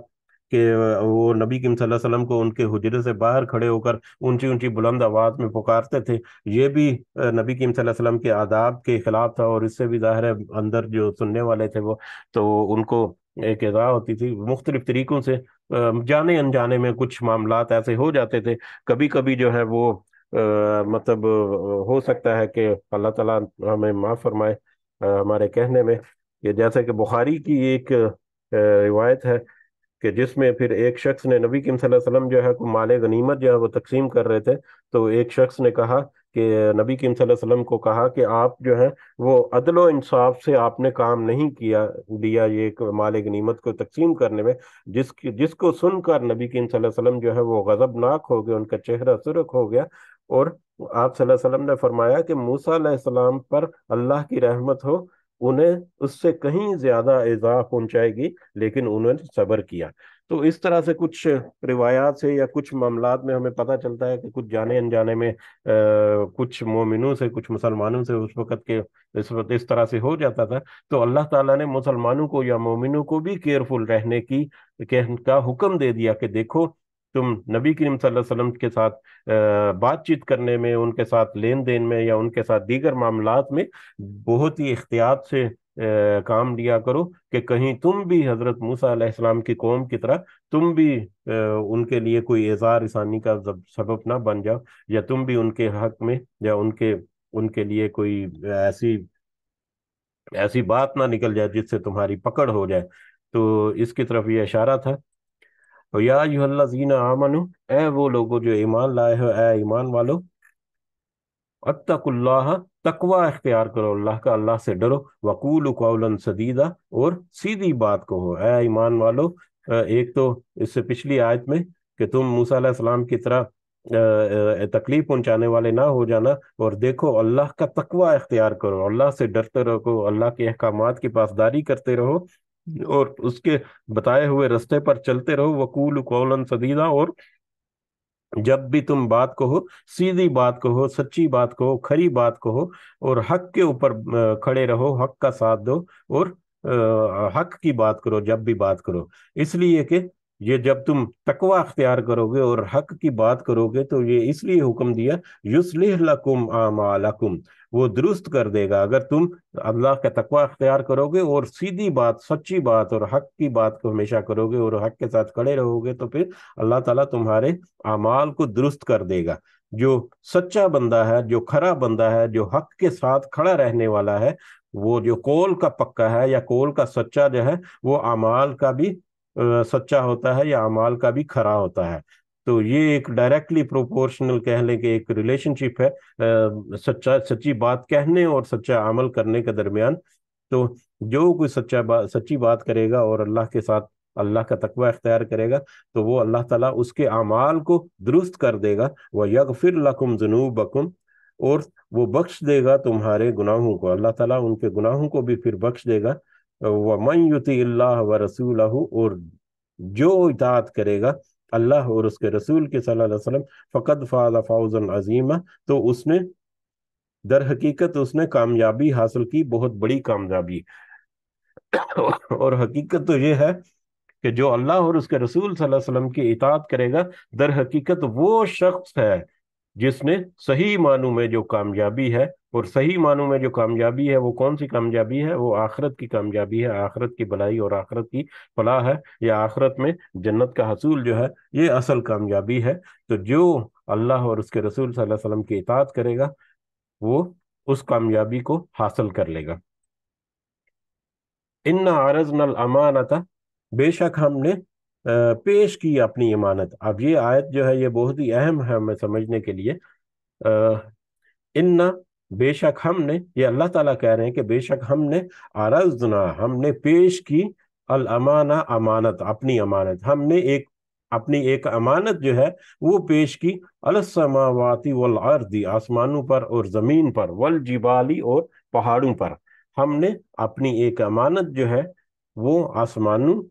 कि वो नबी किम सल्लम को उनके हजरे से बाहर खड़े होकर ऊंची ऊंची बुलंद आवाज़ में पुकारते थे ये भी नबी किम सल्लम के आदाब के खिलाफ था और इससे भी ज़ाहिर है अंदर जो सुनने वाले थे वो तो उनको एक एजा होती थी मुख्तलिफ तरीक़ों से जाने अनजाने में कुछ मामला ऐसे हो जाते थे कभी कभी जो है वो आ, मतलब हो सकता है कि अल्लाह तला हमें माफ़ फरमाए हमारे कहने में कि जैसे कि बुखारी की एक रिवायत है कि जिसमें फिर एक शख्स ने नबी किम वसल्लम जो है को माल गनीमत जो है वो तकसीम कर रहे थे तो एक शख्स ने कहा कि नबी किम वसल्लम को कहा कि आप जो है वो अदलो इंसाफ से आपने काम नहीं किया दिया ये माल गनीमत को तकसीम करने में जिसकी जिसको सुनकर नबी किम सल्लम जो है वो गजबनाक हो गए उनका चेहरा सुरख हो गया और आप वसल्लम ने फरमाया कि मूसा पर अल्लाह की रहमत हो उन्हें उससे कहीं ज्यादा इजा पहुंचाएगी लेकिन उन्होंने सब्र किया तो इस तरह से कुछ रिवायात से या कुछ मामला में हमें पता चलता है कि कुछ जाने अनजाने में आ, कुछ मोमिनों से कुछ मुसलमानों से उस वक़्त के इस वक्त इस तरह से हो जाता था तो अल्लाह ताला ने मुसलमानों को या मोमिनों को भी केयरफुल रहने की के, का हुक्म दे दिया कि देखो तुम नबी करीम वसल्लम के साथ बातचीत करने में उनके साथ लेन देन में या उनके साथ दीगर मामला में बहुत ही एहतियात से काम लिया करो कि कहीं तुम भी हजरत मूसा अलैहिस्सलाम की कौम की तरह तुम भी उनके लिए कोई एजार इसानी का सबब ना बन जाओ या तुम भी उनके हक में या उनके उनके लिए कोई ऐसी ऐसी बात ना निकल जाए जिससे तुम्हारी पकड़ हो जाए तो इसकी तरफ ये इशारा था आमनु ए वो लोगो जो ईमान लाए हो ए ईमान वालो अत्तकुल्लाह तकवा अख्तियार करो अल्लाह का अल्लाह से डरो वकूल कौलन सदीदा और सीधी बात कहो ए ईमान वालो एक तो इससे पिछली आयत में कि तुम मूसा सलाम की तरह तकलीफ पहुंचाने वाले ना हो जाना और देखो अल्लाह का तकवा अख्तियार करो अल्लाह से डरते रहो अल्लाह के अहकाम की पासदारी करते रहो और उसके बताए हुए रास्ते पर चलते रहो वकूल कौलन सदीदा और जब भी तुम बात कहो सीधी बात कहो सच्ची बात कहो खरी बात कहो और हक के ऊपर खड़े रहो हक का साथ दो और हक की बात करो जब भी बात करो इसलिए कि ये जब तुम तकवा अख्तियार करोगे और हक की बात करोगे तो ये इसलिए हुक्म दिया युसलिह लकुम आमालकुम वो दुरुस्त कर देगा अगर तुम अल्लाह का तकवा अख्तियार करोगे और सीधी बात सच्ची बात और हक की बात को हमेशा करोगे और हक के साथ खड़े रहोगे तो फिर अल्लाह ताला तुम्हारे अमाल को दुरुस्त कर देगा जो सच्चा बंदा है जो खरा बंदा है जो हक के साथ खड़ा रहने वाला है वो जो कोल का पक्का है या कोल का सच्चा जो है वो अमाल का भी सच्चा होता है या अमाल का भी खरा होता है तो ये एक डायरेक्टली प्रोपोर्शनल कह लें कि एक रिलेशनशिप है सच्चा सच्ची बात कहने और सच्चा अमल करने के दरमियान तो जो कोई सच्चा बात सच्ची बात करेगा और अल्लाह के साथ अल्लाह का तकवा इख्तियार करेगा तो वो अल्लाह ताला उसके अमाल को दुरुस्त कर देगा वह यग फिर लकुम जनूब बकुम और वो बख्श देगा तुम्हारे गुनाहों को अल्लाह ताला उनके गुनाहों को भी फिर बख्श देगा मन युति अल्लाह व रसूल और जो इतात करेगा अल्लाह और उसके रसूल के सल्लम फ़कत फ़ाज़ फ़ाउज़न अजीमा तो उसने दर हकीकत उसने कामयाबी हासिल की बहुत बड़ी कामयाबी और हकीकत तो ये है कि जो अल्लाह और उसके रसूल सल्लल्लाहु अलैहि वसल्लम की इतात करेगा दर हकीकत वो शख्स है जिसने सही मानू में जो कामयाबी है और सही मानू में जो कामयाबी है वो कौन सी कामयाबी है वो आखरत की कामयाबी है आखरत की भलाई और आखरत की फलाह है या आखरत में जन्नत का हसूल जो है ये असल कामयाबी है तो जो अल्लाह और उसके रसूल सल्लल्लाहु अलैहि वसल्लम की इतात करेगा वो उस कामयाबी को हासिल कर लेगा इन आरज नल अमानता बेशक हमने पेश की अपनी इमानत अब ये आयत जो है ये बहुत ही अहम है हमें समझने के लिए इन्ना बेशक हमने ये अल्लाह ताला कह रहे हैं कि बेशक हमने आरजना हमने पेश की अल अमाना अमानत अपनी अमानत हमने एक अपनी एक अमानत जो है वो पेश की अलसमावाती वल अर्दी आसमानों पर और ज़मीन पर वल जिबाली और पहाड़ों पर हमने अपनी एक अमानत जो है वो आसमानों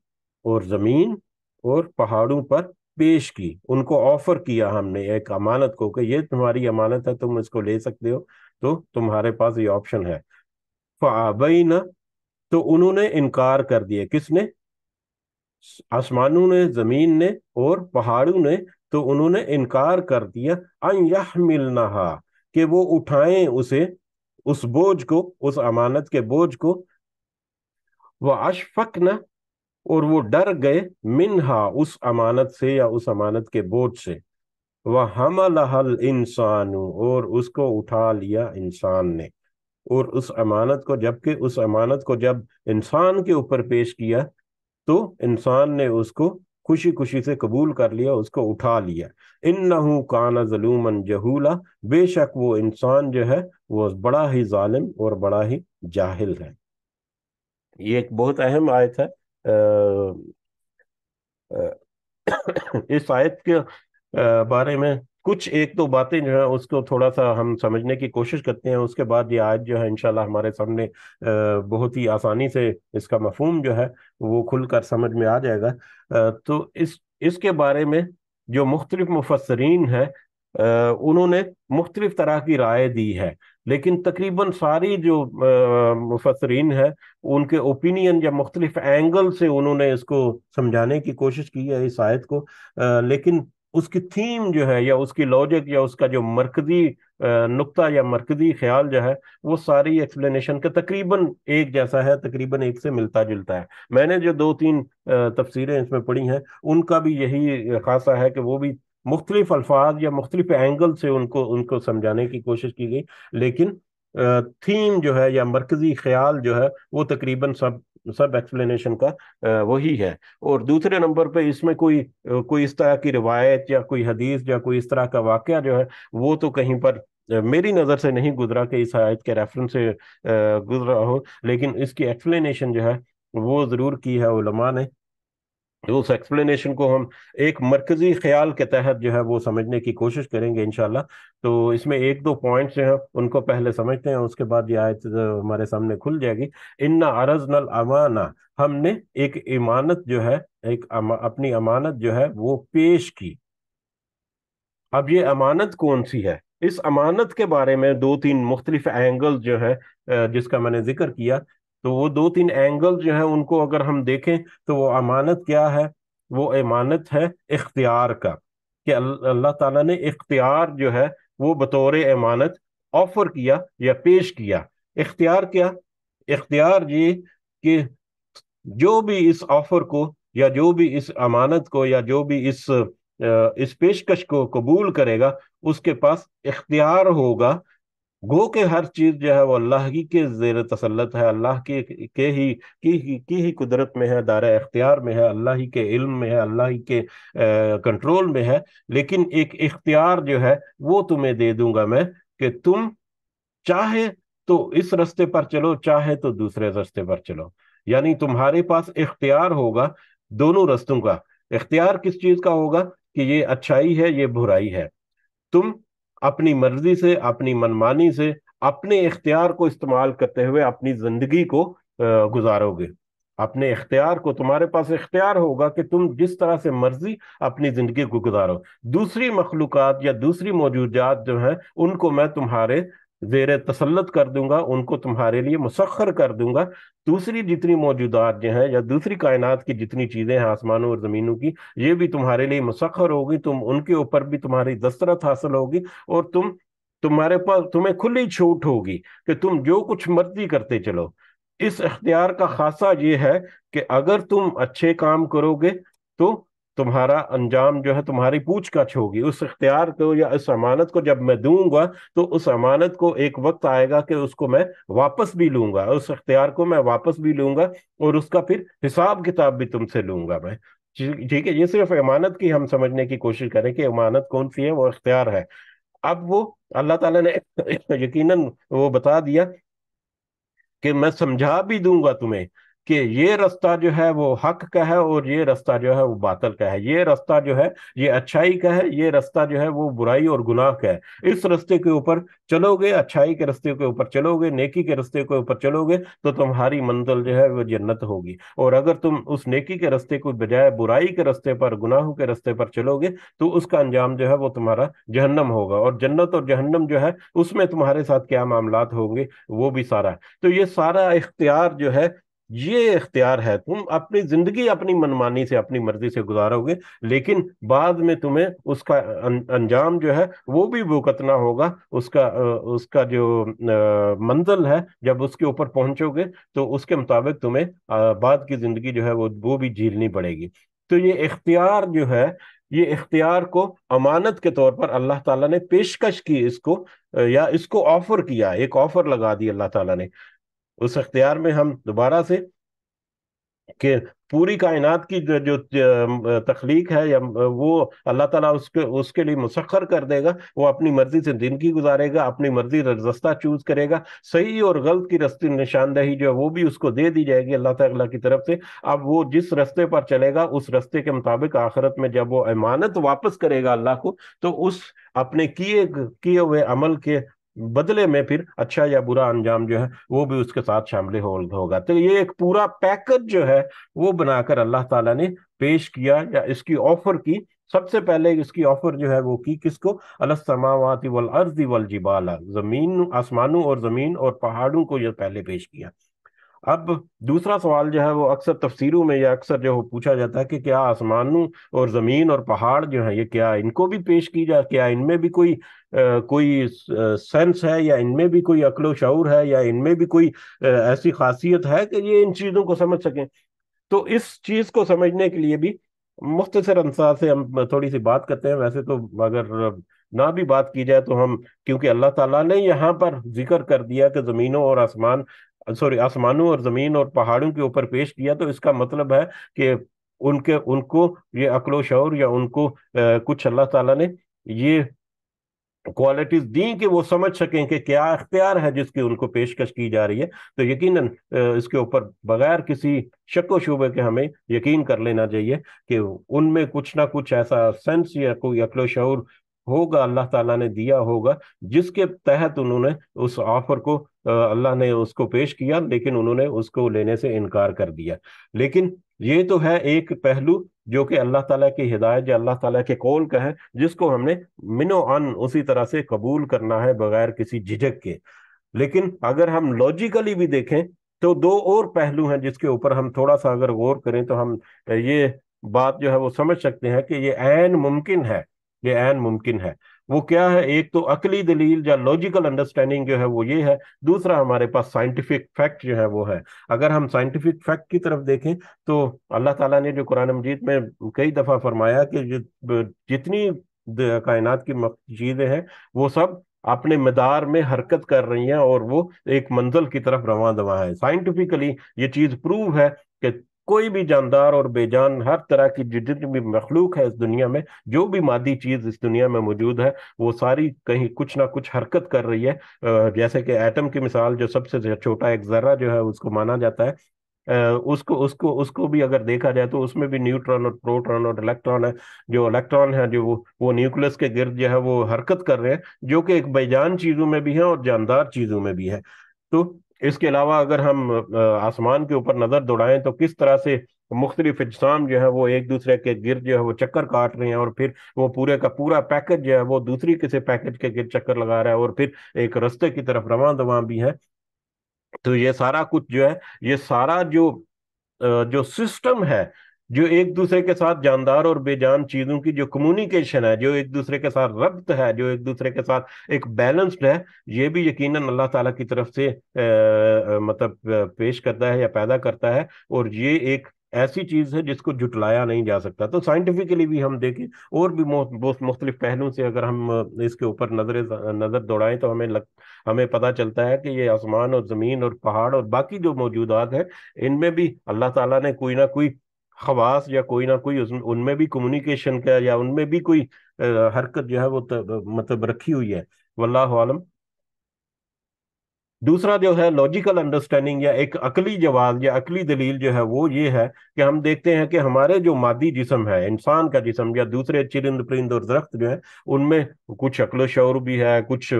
और ज़मीन और पहाड़ों पर पेश की उनको ऑफर किया हमने एक अमानत को कि ये तुम्हारी अमानत है तुम इसको ले सकते हो तो तुम्हारे पास ये ऑप्शन है फाबई तो उन्होंने इनकार कर दिया किसने आसमानों ने जमीन ने और पहाड़ों ने तो उन्होंने इनकार कर दिया अंह मिलना कि वो उठाएं उसे उस बोझ को उस अमानत के बोझ को वह अशफक न और वो डर गए मिनहा उस अमानत से या उस अमानत के बोझ से वह लहल इंसान और उसको उठा लिया इंसान ने और उस अमानत को जबकि उस अमानत को जब इंसान के ऊपर पेश किया तो इंसान ने उसको खुशी खुशी से कबूल कर लिया उसको उठा लिया इन नहू काना जलूमन जहूला बेशक वो इंसान जो है वो बड़ा ही जालिम और बड़ा ही जाहिल है ये एक बहुत अहम आयत है इस आयत के बारे में कुछ एक दो बातें जो है उसको थोड़ा सा हम समझने की कोशिश करते हैं उसके बाद ये आज जो है इनशाला हमारे सामने बहुत ही आसानी से इसका मफहम जो है वो खुलकर समझ में आ जाएगा तो इस इसके बारे में जो मुख्तलिफ मुफसरीन है उन्होंने मुख्तलिफ तरह की राय दी है लेकिन तकरीबन सारी जो मुफसरीन है उनके ओपिनियन या मुख्तलिफ एंगल से उन्होंने इसको समझाने की कोशिश की है इस आयत को आ, लेकिन उसकी थीम जो है या उसकी लॉजिक या उसका जो मरकजी नुकता या मरकजी ख्याल जो है वो सारी एक्सप्लेनेशन का तकरीबन एक जैसा है तकरीबन एक से मिलता जुलता है मैंने जो दो तीन तफसीरें इसमें पढ़ी हैं उनका भी यही खासा है कि वो भी मुख्तलिफ अल्फाज या मुख्तलिफ एंगल से उनको उनको समझाने की कोशिश की गई लेकिन थीम जो है या मरकजी ख्याल जो है वो तकरीबन सब सब एक्सप्लेनेशन का वही है और दूसरे नंबर पे इसमें कोई कोई इस तरह की रिवायत या कोई हदीस या कोई इस तरह का वाक़ जो है वो तो कहीं पर मेरी नज़र से नहीं गुजरा कि इस आयत के रेफरेंस से गुजरा हो लेकिन इसकी एक्सप्लेनेशन जो है वो ज़रूर की है उलमा ने तो उस एक्सप्लेनेशन को हम एक मरकजी ख्याल के तहत जो है वो समझने की कोशिश करेंगे इनशाला तो इसमें एक दो पॉइंट जो है उनको पहले समझते हैं उसके बाद ये आयत हमारे सामने खुल जाएगी इन्ना अरज नल अमाना हमने एक इमानत जो है एक अमा, अपनी अमानत जो है वो पेश की अब ये अमानत कौन सी है इस अमानत के बारे में दो तीन मुख्तलिफ एंगल जो है जिसका मैंने जिक्र किया तो वो दो तीन एंगल जो है उनको अगर हम देखें तो वो अमानत क्या है वो अमानत है इख्तियार का कि अल्लाह ताला ने इख्तियार जो है वो बतौर अमानत ऑफर किया या पेश किया इख्तियार क्या इख्तियार ये कि जो भी इस ऑफर को या जो भी इस अमानत को या जो भी इस इस पेशकश को कबूल करेगा उसके पास इख्तियार होगा गो के हर चीज जो है वो अल्लाह ही के जेर तसलत है अल्लाह के के ही की, की ही कुदरत में है दायरा इख्तियार में है अल्लाह ही के इल्म में है अल्लाह ही के आ, कंट्रोल में है लेकिन एक इख्तियार जो है वो तुम्हें दे दूंगा मैं कि तुम चाहे तो इस रस्ते पर चलो चाहे तो दूसरे रस्ते पर चलो यानी तुम्हारे पास इख्तियार होगा दोनों रस्तों का इख्तियार किस चीज का होगा कि ये अच्छाई है ये बुराई है तुम अपनी मर्जी से अपनी मनमानी से अपने इख्तियार को इस्तेमाल करते हुए अपनी जिंदगी को गुजारोगे अपने इख्तियार को तुम्हारे पास इख्तियार होगा कि तुम जिस तरह से मर्जी अपनी ज़िंदगी को गुजारो दूसरी मखलूक या दूसरी मौजूदात जो हैं उनको मैं तुम्हारे जेर तसलत कर दूंगा उनको तुम्हारे लिए मुसखर कर दूंगा दूसरी जितनी मौजूदात जो हैं या दूसरी कायनात की जितनी चीज़ें हैं आसमानों और ज़मीनों की ये भी तुम्हारे लिए मुसखर होगी तुम उनके ऊपर भी तुम्हारी दस्तरत हासिल होगी और तुम तुम्हारे पास तुम्हें खुली छूट होगी कि तुम जो कुछ मर्जी करते चलो इस अख्तियार का खासा ये है कि अगर तुम अच्छे काम करोगे तो तुम्हारा अंजाम जो है तुम्हारी पूछ होगी उस इख्तियार को या उस अमानत को जब मैं दूंगा तो उस अमानत को एक वक्त आएगा कि उसको मैं वापस भी लूंगा उस इख्तियार को मैं वापस भी लूंगा और उसका फिर हिसाब किताब भी तुमसे लूंगा मैं ठीक है ये सिर्फ अमानत की हम समझने की कोशिश करें कि अमानत कौन सी है वो इख्तियार है अब वो अल्लाह ताला ने यकीनन वो बता दिया कि मैं समझा भी दूंगा तुम्हें कि ये रास्ता जो है वो हक का है और ये रास्ता जो है वो बातल का है ये रास्ता जो है ये अच्छाई का है ये रास्ता जो है वो बुराई और गुनाह का है इस रास्ते के ऊपर चलोगे अच्छाई के रास्ते के ऊपर चलोगे नेकी के रास्ते के ऊपर चलोगे तो तुम्हारी मंजिल जो है वो जन्नत होगी और अगर तुम उस नेकी के रास्ते को बजाय बुराई के रास्ते पर गुनाहों के रास्ते पर चलोगे तो उसका अंजाम जो है वो तुम्हारा जहन्नम होगा और जन्नत और जहन्नम जो है उसमें तुम्हारे साथ क्या मामला होंगे वो भी सारा तो ये सारा इख्तियार जो है ये इख्तियार है तुम अपनी जिंदगी अपनी मनमानी से अपनी मर्जी से गुजारोगे लेकिन बाद में तुम्हें उसका अं-, अंजाम जो है वो भी भुगतना होगा उसका उसका जो मंजिल है जब उसके ऊपर पहुंचोगे तो उसके मुताबिक तुम्हें बाद की जिंदगी जो है वो वो भी झीलनी पड़ेगी तो ये इख्तियार जो है ये इख्तियार को अमानत के तौर पर अल्लाह ताला ने पेशकश की इसको या इसको ऑफर किया एक ऑफर लगा दी अल्लाह ताला ने उस अख्तियार में हम दोबारा से कि पूरी कायनात की जो जो तख्लीक है या वो अल्लाह ताला उसके उसके लिए मुसखर कर देगा वो अपनी मर्जी से जिंदगी गुजारेगा अपनी मर्जी रस्ता चूज करेगा सही और गलत की रस्ते निशानदेही जो है वो भी उसको दे दी जाएगी अल्लाह ताला की तरफ से अब वो जिस रस्ते पर चलेगा उस रस्ते के मुताबिक आखिरत में जब वो अमानत वापस करेगा अल्लाह को तो उस अपने किए किए हुए अमल के बदले में फिर अच्छा या बुरा अंजाम जो है वो भी उसके साथ शामिल हो, होगा तो ये एक पूरा पैकेज जो है वो बनाकर अल्लाह ताला ने पेश किया या इसकी ऑफर की सबसे पहले इसकी ऑफर जो है वो की किसको अलसमावाती वल अर्जी वल जिबाला जमीन आसमानों और जमीन और पहाड़ों को यह पहले पेश किया अब दूसरा सवाल जो है वो अक्सर तफसीरों में या अक्सर जो पूछा जाता है कि क्या आसमानों और ज़मीन और पहाड़ जो है ये क्या इनको भी पेश की जा क्या इनमें भी कोई आ, कोई सेंस है या इनमें भी कोई अकलो शूर है या इनमें भी कोई आ, ऐसी खासियत है कि ये इन चीज़ों को समझ सकें तो इस चीज़ को समझने के लिए भी मुख्तर अंसार से हम थोड़ी सी बात करते हैं वैसे तो अगर ना भी बात की जाए तो हम क्योंकि अल्लाह ताला ने यहाँ पर जिक्र कर दिया कि ज़मीनों और आसमान सॉरी आसमानों और जमीन और पहाड़ों के ऊपर पेश किया तो इसका मतलब है कि उनके उनको ये अकलो शौर या उनको आ, कुछ अल्लाह ताला ने ये क्वालिटीज दी कि वो समझ सकें कि क्या अख्तियार है जिसकी उनको पेशकश की जा रही है तो यकीन इसके ऊपर बगैर किसी शक व शुबे के हमें यकीन कर लेना चाहिए कि उनमें कुछ ना कुछ ऐसा सेंस या कोई अकलो शौर होगा अल्लाह ताला ने दिया होगा जिसके तहत उन्होंने उस ऑफर को अल्लाह ने उसको पेश किया लेकिन उन्होंने उसको लेने से इनकार कर दिया लेकिन ये तो है एक पहलू जो कि अल्लाह ताला की हिदायत या अल्लाह ताला के कौल का है जिसको हमने मिनो अन उसी तरह से कबूल करना है बगैर किसी झिझक के लेकिन अगर हम लॉजिकली भी देखें तो दो और पहलू हैं जिसके ऊपर हम थोड़ा सा अगर गौर करें तो हम ये बात जो है वो समझ सकते हैं कि ये ऐन मुमकिन है ये ऐन मुमकिन है वो क्या है एक तो अकली दलील या लॉजिकल अंडरस्टैंडिंग जो है वो ये है दूसरा हमारे पास साइंटिफिक फैक्ट जो है वो है अगर हम साइंटिफिक फैक्ट की तरफ देखें तो अल्लाह ताला ने जो कुरान मजीद में कई दफ़ा फरमाया कि जितनी कायनात की चीज़ें हैं वो सब अपने मदार में हरकत कर रही हैं और वो एक मंजिल की तरफ रवा दवा है साइंटिफिकली ये चीज़ प्रूव है कि कोई भी जानदार और बेजान हर तरह की जितनी भी मखलूक है इस दुनिया में जो भी मादी चीज इस दुनिया में मौजूद है वो सारी कहीं कुछ ना कुछ हरकत कर रही है जैसे कि एटम की मिसाल जो सबसे छोटा एक जर्रा जो है उसको माना जाता है उसको उसको उसको भी अगर देखा जाए तो उसमें भी न्यूट्रॉन और प्रोटॉन और इलेक्ट्रॉन है जो इलेक्ट्रॉन है जो वो, न्यूक्लियस के गिर्द जो है वो हरकत कर रहे हैं जो कि एक बेजान चीजों में भी है और जानदार चीजों में भी है तो इसके अलावा अगर हम आसमान के ऊपर नज़र दौड़ाएं तो किस तरह से मुख्तलिफ इजसाम जो है वो एक दूसरे के गिर जो है वो चक्कर काट रहे हैं और फिर वो पूरे का पूरा पैकेज जो है वो दूसरी किसी पैकेज के गिर चक्कर लगा रहा है और फिर एक रस्ते की तरफ रवा दवा भी है तो ये सारा कुछ जो है ये सारा जो जो सिस्टम है जो एक दूसरे के साथ जानदार और बेजान चीजों की जो कम्युनिकेशन है जो एक दूसरे के साथ रब्त है जो एक दूसरे के साथ एक बैलेंस्ड है ये भी यकीनन अल्लाह ताला की तरफ से आ, मतलब पेश करता है या पैदा करता है और ये एक ऐसी चीज है जिसको जुटलाया नहीं जा सकता तो साइंटिफिकली भी हम देखें और भी बहुत मुख्तलिफ पहलुओं से अगर हम इसके ऊपर नजर नजर दौड़ाएं तो हमें लग, हमें पता चलता है कि ये आसमान और जमीन और पहाड़ और बाकी जो मौजूदात है इनमें भी अल्लाह ताला ने कोई ना कोई खवास या कोई ना कोई उसमें उनमें भी कम्युनिकेशन का या उनमें भी कोई हरकत जो है वो तो, मतलब रखी हुई है वल्लाह आलम दूसरा जो है लॉजिकल अंडरस्टैंडिंग या एक अकली जवाब या अकली दलील जो है वो ये है कि हम देखते हैं कि हमारे जो मादी जिसम है इंसान का जिसम या दूसरे चिरिंद परिंद और दरख्त जो है उनमें कुछ अकल शौर भी है कुछ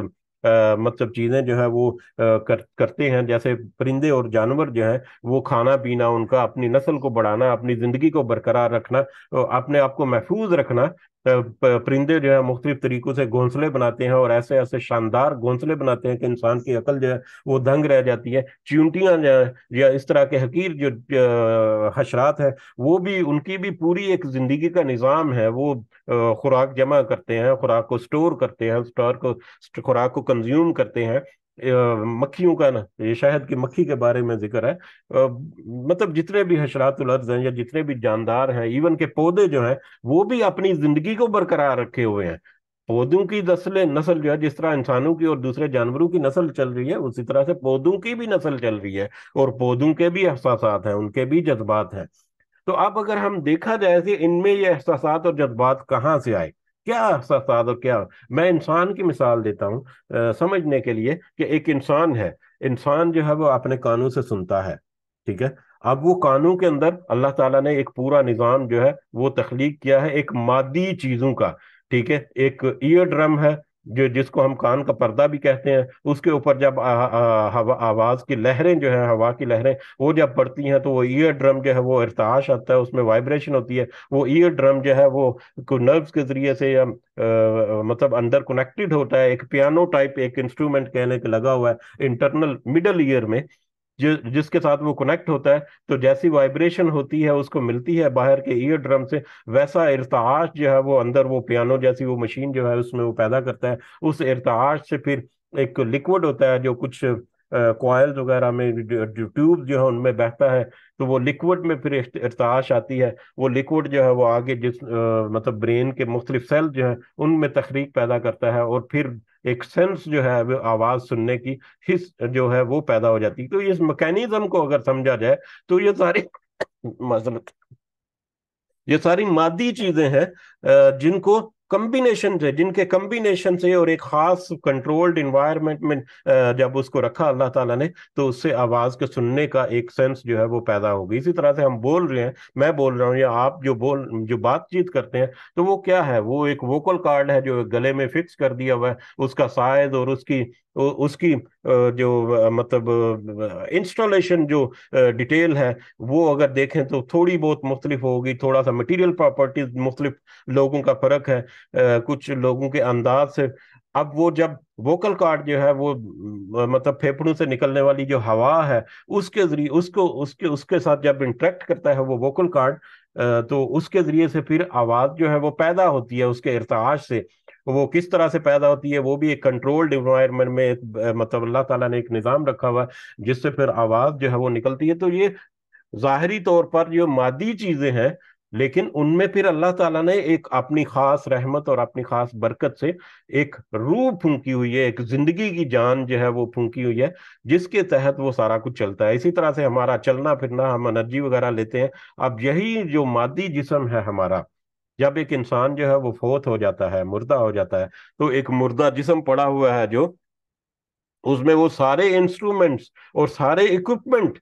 मतलब चीज़ें जो है वो कर, करते हैं जैसे परिंदे और जानवर जो है वो खाना पीना उनका अपनी नस्ल को बढ़ाना अपनी ज़िंदगी को बरकरार रखना अपने आप को महफूज रखना परिंदे जो है मुख्तलिफ तरीकों से घोंसले बनाते हैं और ऐसे ऐसे शानदार घोंसले बनाते हैं कि इंसान की अकल जो है वो दंग रह जाती है चूंटियाँ जो है या इस तरह के हकीर जो हशरात हैं वो भी उनकी भी पूरी एक ज़िंदगी का निज़ाम है वो खुराक जमा करते हैं खुराक को स्टोर करते हैं स्टोर को खुराक को कंज्यूम करते हैं मक्खियों का ना ये शायद की मक्खी के बारे में जिक्र है मतलब जितने भी हशरातुल अर्ज हैं या जितने भी जानदार हैं इवन के पौधे जो हैं वो भी अपनी जिंदगी को बरकरार रखे हुए हैं पौधों की नस्लें नस्ल जो है जिस तरह इंसानों की और दूसरे जानवरों की नस्ल चल रही है उसी तरह से पौधों की भी नस्ल चल रही है और पौधों के भी एहसास हैं उनके भी जज्बात हैं तो अब अगर हम देखा जाए कि इनमें ये एहसास और जज्बात कहाँ से आए क्या अहसास और क्या मैं इंसान की मिसाल देता हूँ समझने के लिए कि एक इंसान है इंसान जो है वो अपने कानों से सुनता है ठीक है अब वो कानून के अंदर अल्लाह ताला ने एक पूरा निज़ाम जो है वो तख्लीक किया है एक मादी चीज़ों का ठीक है एक ईयर ड्रम है जो जिसको हम कान का पर्दा भी कहते हैं उसके ऊपर जब हवा आवाज की लहरें जो है हवा की लहरें वो जब पड़ती हैं तो वो ईयर ड्रम जो है वो अरताश आता है उसमें वाइब्रेशन होती है वो ईयर ड्रम जो है वो नर्व्स के जरिए से या मतलब अंदर कनेक्टेड होता है एक पियानो टाइप एक इंस्ट्रूमेंट कहने के लगा हुआ है इंटरनल मिडल ईयर में जो जिसके साथ वो कनेक्ट होता है तो जैसी वाइब्रेशन होती है उसको मिलती है बाहर के ईयर ड्रम से वैसा इरताश जो है वो अंदर वो पियानो जैसी वो मशीन जो है उसमें वो पैदा करता है उस इरताश से फिर एक लिक्विड होता है जो कुछ कॉयल्स वगैरह में ट्यूब जो है उनमें बहता है तो वो लिक्विड में फिर इरताश आती है वो लिक्विड जो है वो आगे जिस आ, मतलब ब्रेन के मुख्तलिफ सेल जो है उनमें तखरीक पैदा करता है और फिर एक सेंस जो है आवाज सुनने की हिस जो है वो पैदा हो जाती है तो इस मैकेनिज्म को अगर समझा जाए तो ये सारी मतलब ये सारी मादी चीजें हैं जिनको कम्बिनेशन से जिनके कम्बिनेशन से और एक खास कंट्रोल्ड इन्वायरमेंट में जब उसको रखा अल्लाह ताला ने तो उससे आवाज के सुनने का एक सेंस जो है वो पैदा होगी इसी तरह से हम बोल रहे हैं मैं बोल रहा हूँ या आप जो बोल जो बातचीत करते हैं तो वो क्या है वो एक वोकल कार्ड है जो गले में फिक्स कर दिया हुआ है उसका साइज और उसकी उसकी जो मतलब इंस्टॉलेशन जो डिटेल है वो अगर देखें तो थोड़ी बहुत मुख्तलिफ होगी थोड़ा सा मटेरियल प्रॉपर्टीज मुख्तलिफ लोगों का फ़र्क है कुछ लोगों के अंदाज से अब वो जब वोकल कार्ड जो है वो मतलब फेफड़ों से निकलने वाली जो हवा है उसके जरिए उसको उसके उसके साथ जब इंट्रैक्ट करता है वो वोकल कार्ड तो उसके जरिए से फिर आवाज़ जो है वो पैदा होती है उसके इरताश से तो वो किस तरह से पैदा होती है वो भी एक कंट्रोल्ड इन्वायरमेंट में एक मतलब अल्लाह ताला ने एक निज़ाम रखा हुआ है जिससे फिर आवाज़ जो है वो निकलती है तो ये ज़ाहरी तौर पर जो मादी चीज़ें हैं लेकिन उनमें फिर अल्लाह ताला ने एक अपनी खास रहमत और अपनी खास बरकत से एक रूह फूंकी हुई है एक जिंदगी की जान जो है वो फूंकी हुई है जिसके तहत वो सारा कुछ चलता है इसी तरह से हमारा चलना फिरना हम एनर्जी वगैरह लेते हैं अब यही जो मादी जिसम है हमारा जब एक इंसान जो है वो फोत हो जाता है मुर्दा हो जाता है तो एक मुर्दा जिसम पड़ा हुआ है जो उसमें वो सारे इंस्ट्रूमेंट्स और सारे इक्विपमेंट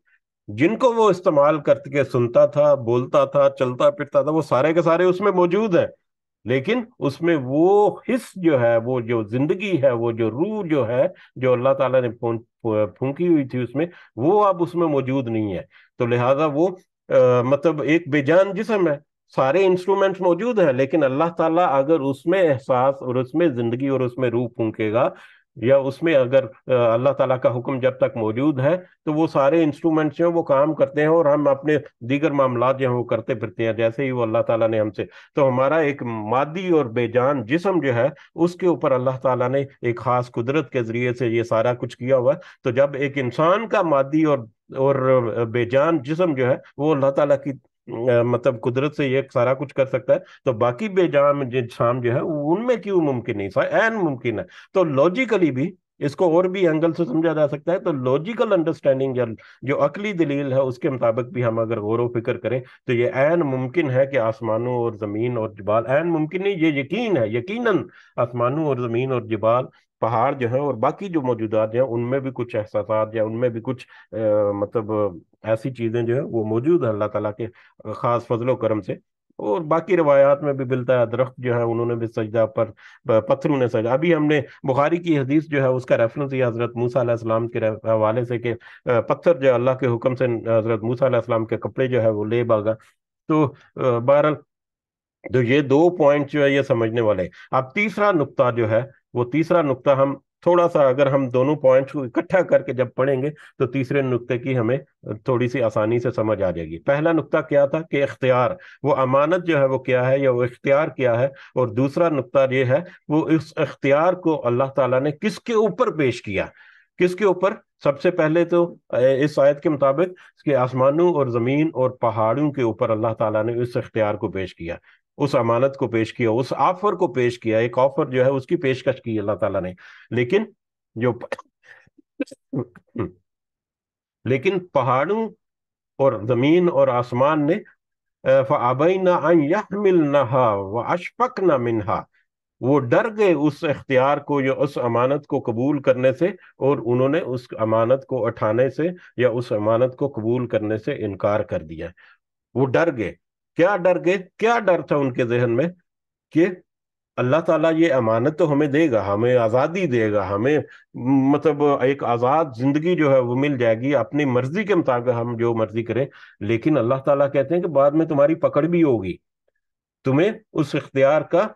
जिनको वो इस्तेमाल करके सुनता था बोलता था चलता फिरता था वो सारे के सारे उसमें मौजूद है लेकिन उसमें वो हिस्स जो है वो जो जिंदगी है वो जो रूह जो है जो अल्लाह ताला ने फूंकी हुई थी उसमें वो अब उसमें मौजूद नहीं है तो लिहाजा वो आ, मतलब एक बेजान जिसम है सारे इंस्ट्रूमेंट्स मौजूद हैं लेकिन अल्लाह ताला अगर उसमें एहसास और उसमें जिंदगी और उसमें रूह फूकेगा या उसमें अगर अल्लाह ताला का हुक्म जब तक मौजूद है तो वो सारे इंस्ट्रूमेंट्स जो वो काम करते हैं और हम अपने दीगर मामला जो हैं वो करते फिरते हैं जैसे ही वो अल्लाह ताला ने हमसे तो हमारा एक मादी और बेजान जिसम जो है उसके ऊपर अल्लाह ताला ने एक खास कुदरत के जरिए से ये सारा कुछ किया हुआ है तो जब एक इंसान का मादी और और बेजान जिसम जो है वो अल्लाह ताला की मतलब कुदरत से ये सारा कुछ कर सकता है तो बाकी बेजाम शाम जो है उनमें क्यों मुमकिन नहीं एन मुमकिन है तो लॉजिकली भी इसको और भी एंगल से समझा जा सकता है तो लॉजिकल अंडरस्टैंडिंग या जो अकली दलील है उसके मुताबिक भी हम अगर गौर फिक्र करें तो ये ऐन मुमकिन है कि आसमानों और ज़मीन और जबाल ऐन मुमकिन नहीं ये यकीन है यकीनन आसमानों और ज़मीन और जबाल पहाड़ जो है और बाकी जो मौजूदा हैं उनमें भी कुछ एहसास या उनमें भी कुछ आ, मतलब ऐसी चीज़ें जो है वो मौजूद है अल्लाह तला के ख़ास फजलो करम से और बाकी रवायात में भी मिलता है दरख्त जो है उन्होंने भी सजदा पर पत्थरों ने सजा अभी हमने बुखारी की हदीस जो है उसका रेफरेंस ये हज़रत मूसा के हवाले से कि पत्थर जो अल्लाह के हुक्म से हज़रत मूसा के कपड़े जो है वो ले भागा तो बहरल तो ये दो पॉइंट जो है ये समझने वाले अब तीसरा नुकता जो है वो तीसरा नुकता हम थोड़ा सा अगर हम दोनों पॉइंट्स को इकट्ठा करके जब पढ़ेंगे तो तीसरे नुक्ते की हमें थोड़ी सी आसानी से समझ आ जाएगी पहला नुक्ता क्या था कि इख्तियार वो अमानत जो है वो क्या है या वो इख्तियार क्या है और दूसरा नुक्ता ये है वो इस इख्तियार को अल्लाह ताला ने किसके ऊपर पेश किया किसके ऊपर सबसे पहले तो इस आयत के मुताबिक कि आसमानों और ज़मीन और पहाड़ों के ऊपर अल्लाह ताला ने इस इख्तियार को पेश किया उस अमानत को पेश किया उस ऑफर को पेश किया एक ऑफर जो है उसकी पेशकश की अल्लाह ताला ने लेकिन जो लेकिन पहाड़ों और जमीन और आसमान ने व अशफक ना मिनहा वो डर गए उस इख्तियार को या उस अमानत को कबूल करने से और उन्होंने उस अमानत को उठाने से या उस अमानत को कबूल करने से इनकार कर दिया वो डर गए क्या डर गए क्या डर था उनके जहन में कि अल्लाह ताला ये अमानत तो हमें देगा हमें आज़ादी देगा हमें मतलब एक आज़ाद ज़िंदगी जो है वो मिल जाएगी अपनी मर्ज़ी के मुताबिक हम जो मर्ज़ी करें लेकिन अल्लाह ताला कहते हैं कि बाद में तुम्हारी पकड़ भी होगी तुम्हें उस इख्तियार का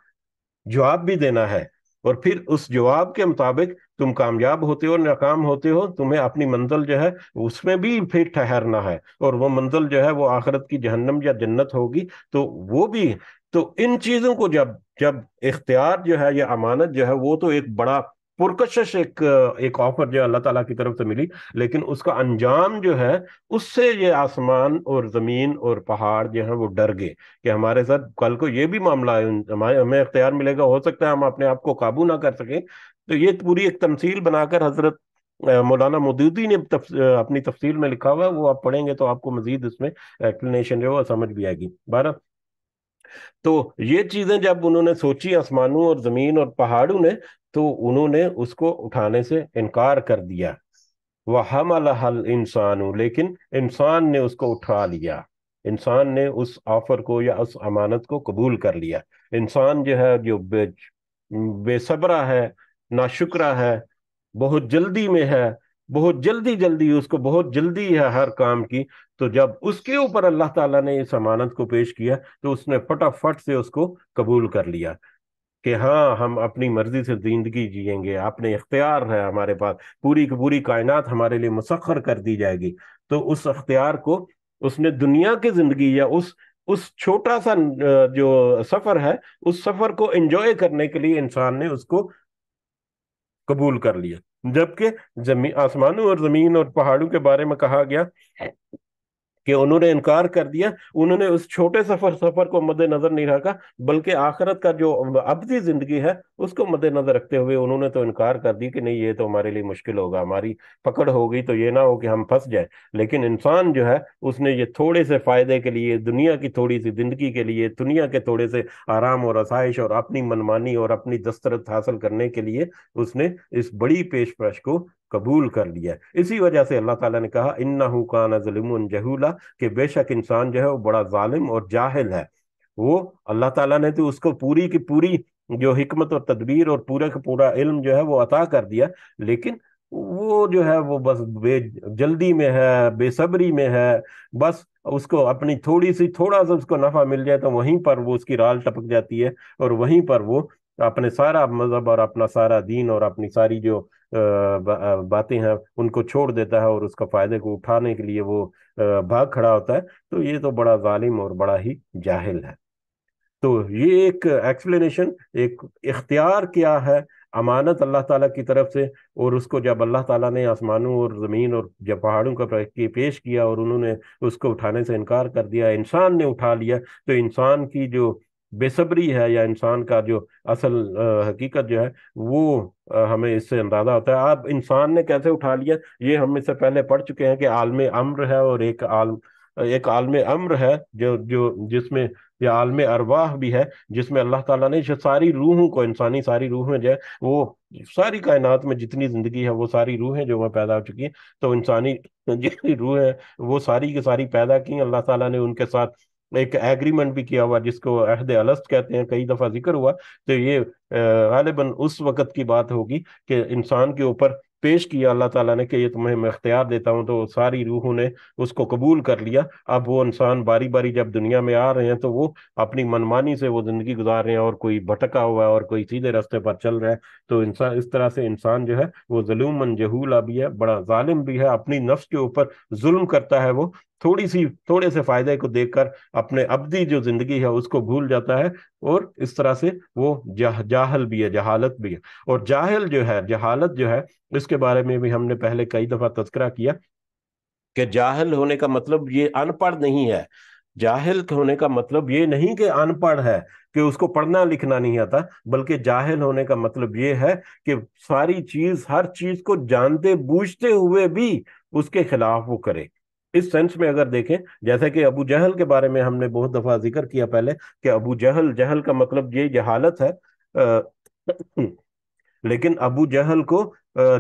जवाब भी देना है और फिर उस जवाब के मुताबिक तुम कामयाब होते हो नाकाम होते हो तुम्हें अपनी मंजिल जो है उसमें भी फिर ठहरना है और वो मंजिल जो है वो आखिरत की जहन्नम या जन्नत होगी तो वो भी तो इन चीज़ों को जब जब इख्तियार जो है या अमानत जो है वो तो एक बड़ा पुरकशिश एक एक ऑफर जो अल्लाह ताला की तरफ से मिली लेकिन उसका अंजाम जो है उससे ये आसमान और ज़मीन और पहाड़ जो है वो डर गए कि हमारे साथ कल को ये भी मामला है हमें इख्तियार मिलेगा हो सकता है हम अपने आप को काबू ना कर सकें तो ये पूरी एक तमसील बनाकर हजरत मौलाना मोदूदी ने तफ, अपनी तफसील में लिखा हुआ है वो आप पढ़ेंगे तो आपको मजीद इसमें एक्सप्लेनेशन जो है समझ भी आएगी बारह तो ये चीजें जब उन्होंने सोची आसमानों और जमीन और पहाड़ों ने तो उन्होंने उसको उठाने से इनकार कर दिया वह हम हल इंसान लेकिन इंसान ने उसको उठा लिया इंसान ने उस ऑफर को या उस अमानत को कबूल कर लिया इंसान जो है जो बे बेसबरा है ना शुक्रा है बहुत जल्दी में है बहुत जल्दी जल्दी उसको बहुत जल्दी है हर काम की तो जब उसके ऊपर अल्लाह ताला ने इस अमानत को पेश किया तो उसने फटाफट से उसको कबूल कर लिया कि हाँ हम अपनी मर्जी से जिंदगी जिएंगे आपने इख्तियार है हमारे पास पूरी की पूरी कायनात हमारे लिए मुसखर कर दी जाएगी तो उस अख्तियार को उसने दुनिया की जिंदगी या उस उस छोटा सा जो सफर है उस सफर को एंजॉय करने के लिए इंसान ने उसको कबूल कर लिया जबकि जमी आसमानों और जमीन और पहाड़ों के बारे में कहा गया कि उन्होंने इनकार कर दिया उन्होंने उस छोटे सफर सफर को मद्देनजर नहीं रखा बल्कि आखिरत का जो अबदी जिंदगी है उसको मद्देनजर रखते हुए उन्होंने तो इनकार कर दी कि नहीं ये तो हमारे लिए मुश्किल होगा हमारी पकड़ होगी तो ये ना हो कि हम फंस जाए लेकिन इंसान जो है उसने ये थोड़े से फायदे के लिए दुनिया की थोड़ी सी जिंदगी के लिए दुनिया के थोड़े से आराम और आसाइश और अपनी मनमानी और अपनी दस्तरत हासिल करने के लिए उसने इस बड़ी पेशकश को कबूल कर लिया इसी वजह से अल्लाह ताला ने कहा इन्ना काना जलिम जहूला कि बेशक इंसान जो है वो बड़ा जालिम और जाहिल है वो अल्लाह ताला ने तो उसको पूरी की पूरी जो हमत और तदबीर और पूरा का पूरा इल्म जो है वो अता कर दिया लेकिन वो जो है वो बस बे जल्दी में है बेसब्री में है बस उसको अपनी थोड़ी सी थोड़ा सा उसको नफा मिल जाए तो वहीं पर वो उसकी राल टपक जाती है और वहीं पर वो अपने सारा मज़हब और अपना सारा दीन और अपनी सारी जो बातें हैं उनको छोड़ देता है और उसका फ़ायदे को उठाने के लिए वो भाग खड़ा होता है तो ये तो बड़ा जालिम और बड़ा ही जाहिल है तो ये एक एक्सप्लेनेशन एक इख्तियार क्या है अमानत अल्लाह ताला की तरफ से और उसको जब अल्लाह ताला ने आसमानों और ज़मीन और जब पहाड़ों का पेश किया और उन्होंने उसको उठाने से इनकार कर दिया इंसान ने उठा लिया तो इंसान की जो बेसब्री है या इंसान का जो असल हकीकत जो है वो हमें इससे अंदाजा होता है आप इंसान ने कैसे उठा लिया ये हम इससे पहले पढ़ चुके हैं कि आलम अम्र है और एक आलम एक आलम अम्र है जो जो जिसमें या आलम अरवाह भी है जिसमें अल्लाह ताला ने सारी रूहों को इंसानी सारी रूह में जो है वो सारी कायनात में जितनी ज़िंदगी है वो सारी रूहें जो वह पैदा हो चुकी हैं तो इंसानी जितनी रूह है वो सारी की सारी पैदा की अल्लाह ताला ने उनके साथ एक एग्रीमेंट भी किया हुआ जिसको अहद अलस्त कहते हैं कई दफा जिक्र हुआ तो ये गालिबा उस वक़्त की बात होगी कि इंसान के ऊपर पेश किया अल्लाह ताला ने कि ये तुम्हें मैं इख्तियार देता हूँ तो सारी रूहों ने उसको कबूल कर लिया अब वो इंसान बारी बारी जब दुनिया में आ रहे हैं तो वो अपनी मनमानी से वो ज़िंदगी गुजार रहे हैं और कोई भटका हुआ है और कोई सीधे रास्ते पर चल रहा है तो इंसान इस तरह से इंसान जो है वो जुलूमन जहूल भी है बड़ा ालिम भी है अपनी नफ्स के ऊपर जुल्म करता है वो थोड़ी सी थोड़े से फायदे को देख कर अपने अबदी जो जिंदगी है उसको भूल जाता है और इस तरह से वो जह जाहल भी है जहालत भी है और जाहल जो है जहालत जो है इसके बारे में भी हमने पहले कई दफा तस्करा किया कि जाहल होने का मतलब ये अनपढ़ नहीं है जाहिल होने का मतलब ये नहीं कि अनपढ़ है कि उसको पढ़ना लिखना नहीं आता बल्कि जाहिल होने का मतलब ये है कि सारी चीज हर चीज को जानते बूझते हुए भी उसके खिलाफ वो करे इस सेंस में अगर देखें जैसे कि अबू जहल के बारे में हमने बहुत दफा जिक्र किया पहले कि अबू जहल जहल का मतलब ये जहालत है लेकिन अबू जहल को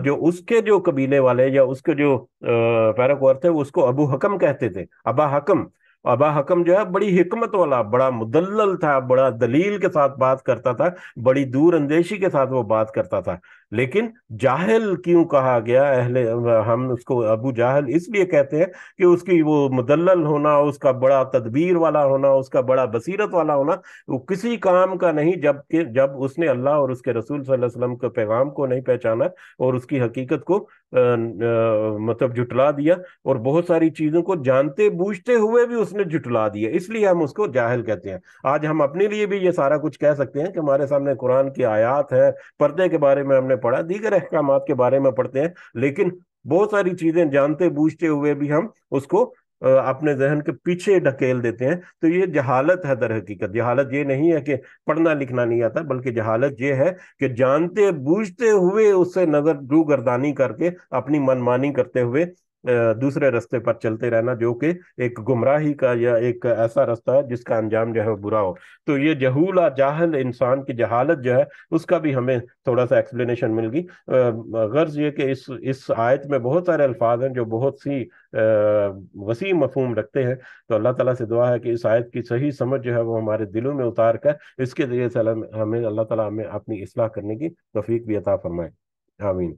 जो उसके जो कबीले वाले या उसके जो पैरकवर थे उसको अबू हकम कहते थे अबा हकम अबा हकम जो है बड़ी हिकमत वाला बड़ा मुदल था बड़ा दलील के साथ बात करता था बड़ी दूर अंदेशी के साथ वो बात करता था लेकिन जाहल क्यों कहा गया अहले हम उसको अबू जाहल इसलिए कहते हैं कि उसकी वो मुदल्ल होना उसका बड़ा तदबीर वाला होना उसका बड़ा बसीरत वाला होना वो किसी काम का नहीं जब के जब उसने अल्लाह और उसके रसूल वसल्लम के पैगाम को नहीं पहचाना और उसकी हकीकत को आ, आ, मतलब जुटला दिया और बहुत सारी चीज़ों को जानते बूझते हुए भी उसने जुटला दिया इसलिए हम उसको जाहल कहते हैं आज हम अपने लिए भी ये सारा कुछ कह सकते हैं कि हमारे सामने कुरान की आयात है पर्दे के बारे में हमने हमने पढ़ा दीगर अहकाम के बारे में पढ़ते हैं लेकिन बहुत सारी चीजें जानते बूझते हुए भी हम उसको अपने जहन के पीछे ढकेल देते हैं तो ये जहालत है दर हकीकत जहालत ये नहीं है कि पढ़ना लिखना नहीं आता बल्कि जहालत ये है कि जानते बूझते हुए उससे नजर रू गर्दानी करके अपनी मनमानी करते हुए दूसरे रास्ते पर चलते रहना जो कि एक गुमराही का या एक ऐसा रास्ता है जिसका अंजाम जो है बुरा हो तो ये जहूल और जाहल इंसान की जहालत जो है उसका भी हमें थोड़ा सा एक्सप्लेनेशन मिल गई गर्ज ये कि इस इस आयत में बहुत सारे अल्फाज हैं जो बहुत सी वसी मफहम रखते हैं तो अल्लाह ताला से दुआ है कि इस आयत की सही समझ जो है वो हमारे दिलों में उतार कर इसके जरिए हमें अल्लाह ताला हमें अपनी असलाह करने की तफीक भी अता फरमाए आमीन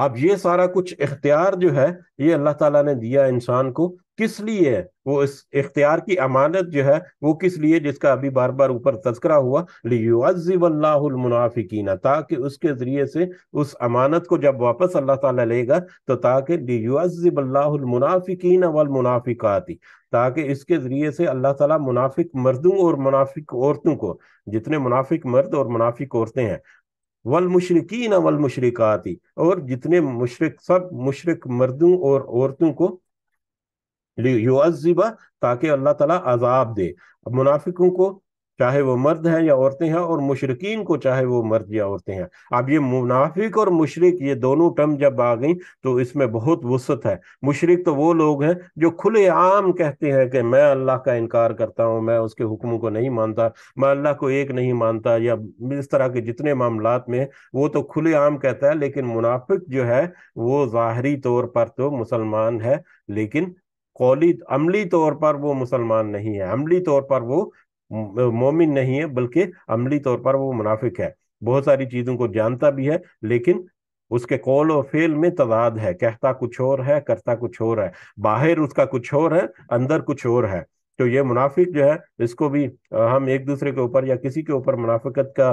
अब ये सारा कुछ इख्तियार जो है ये अल्लाह ताला ने दिया इंसान को किस लिए वो इस इख्तियार की अमानत जो है वो किस लिए जिसका अभी बार बार ऊपर तस्करा हुआ लियुअल्लाफिकीना ताकि उसके ज़रिए से उस अमानत को जब वापस अल्लाह ताला लेगा तो ताकि लियुअल्लाफिकीना वल मुनाफिकाती ताकि इसके ज़रिए से अल्लाह ताला मुनाफिक मर्दों और मुनाफिक औरतों को जितने मुनाफिक मर्द और मुनाफिक औरतें हैं वल न वल आती और जितने मुशरक सब मुशरक मर्दों और औरतों को युअबा ताकि अल्लाह तला अजाब दे मुनाफिकों को चाहे वो मर्द हैं या औरतें हैं और मुशरकिन को चाहे वो मर्द या औरतें हैं अब ये मुनाफिक और मुशरक ये दोनों टर्म जब आ गई तो इसमें बहुत वसत है मुशरक तो वो लोग हैं जो खुले आम कहते हैं कि मैं अल्लाह का इनकार करता हूँ मैं उसके हुक्मों को नहीं मानता मैं अल्लाह को एक नहीं मानता या इस तरह के जितने मामला में वो तो खुले आम कहता है लेकिन मुनाफिक जो है वो ज़ाहरी तौर पर तो मुसलमान है लेकिन कौली अमली तौर पर वो मुसलमान नहीं है अमली तौर पर वो हम्म, मोमिन नहीं है बल्कि अमली तौर पर वो मुनाफिक है बहुत सारी चीज़ों को जानता भी है लेकिन उसके कौल और फेल में तदाद है कहता कुछ और है करता कुछ और है बाहर उसका कुछ और है अंदर कुछ और है तो ये मुनाफिक जो है इसको भी हम एक दूसरे के ऊपर या किसी के ऊपर मुनाफिकत का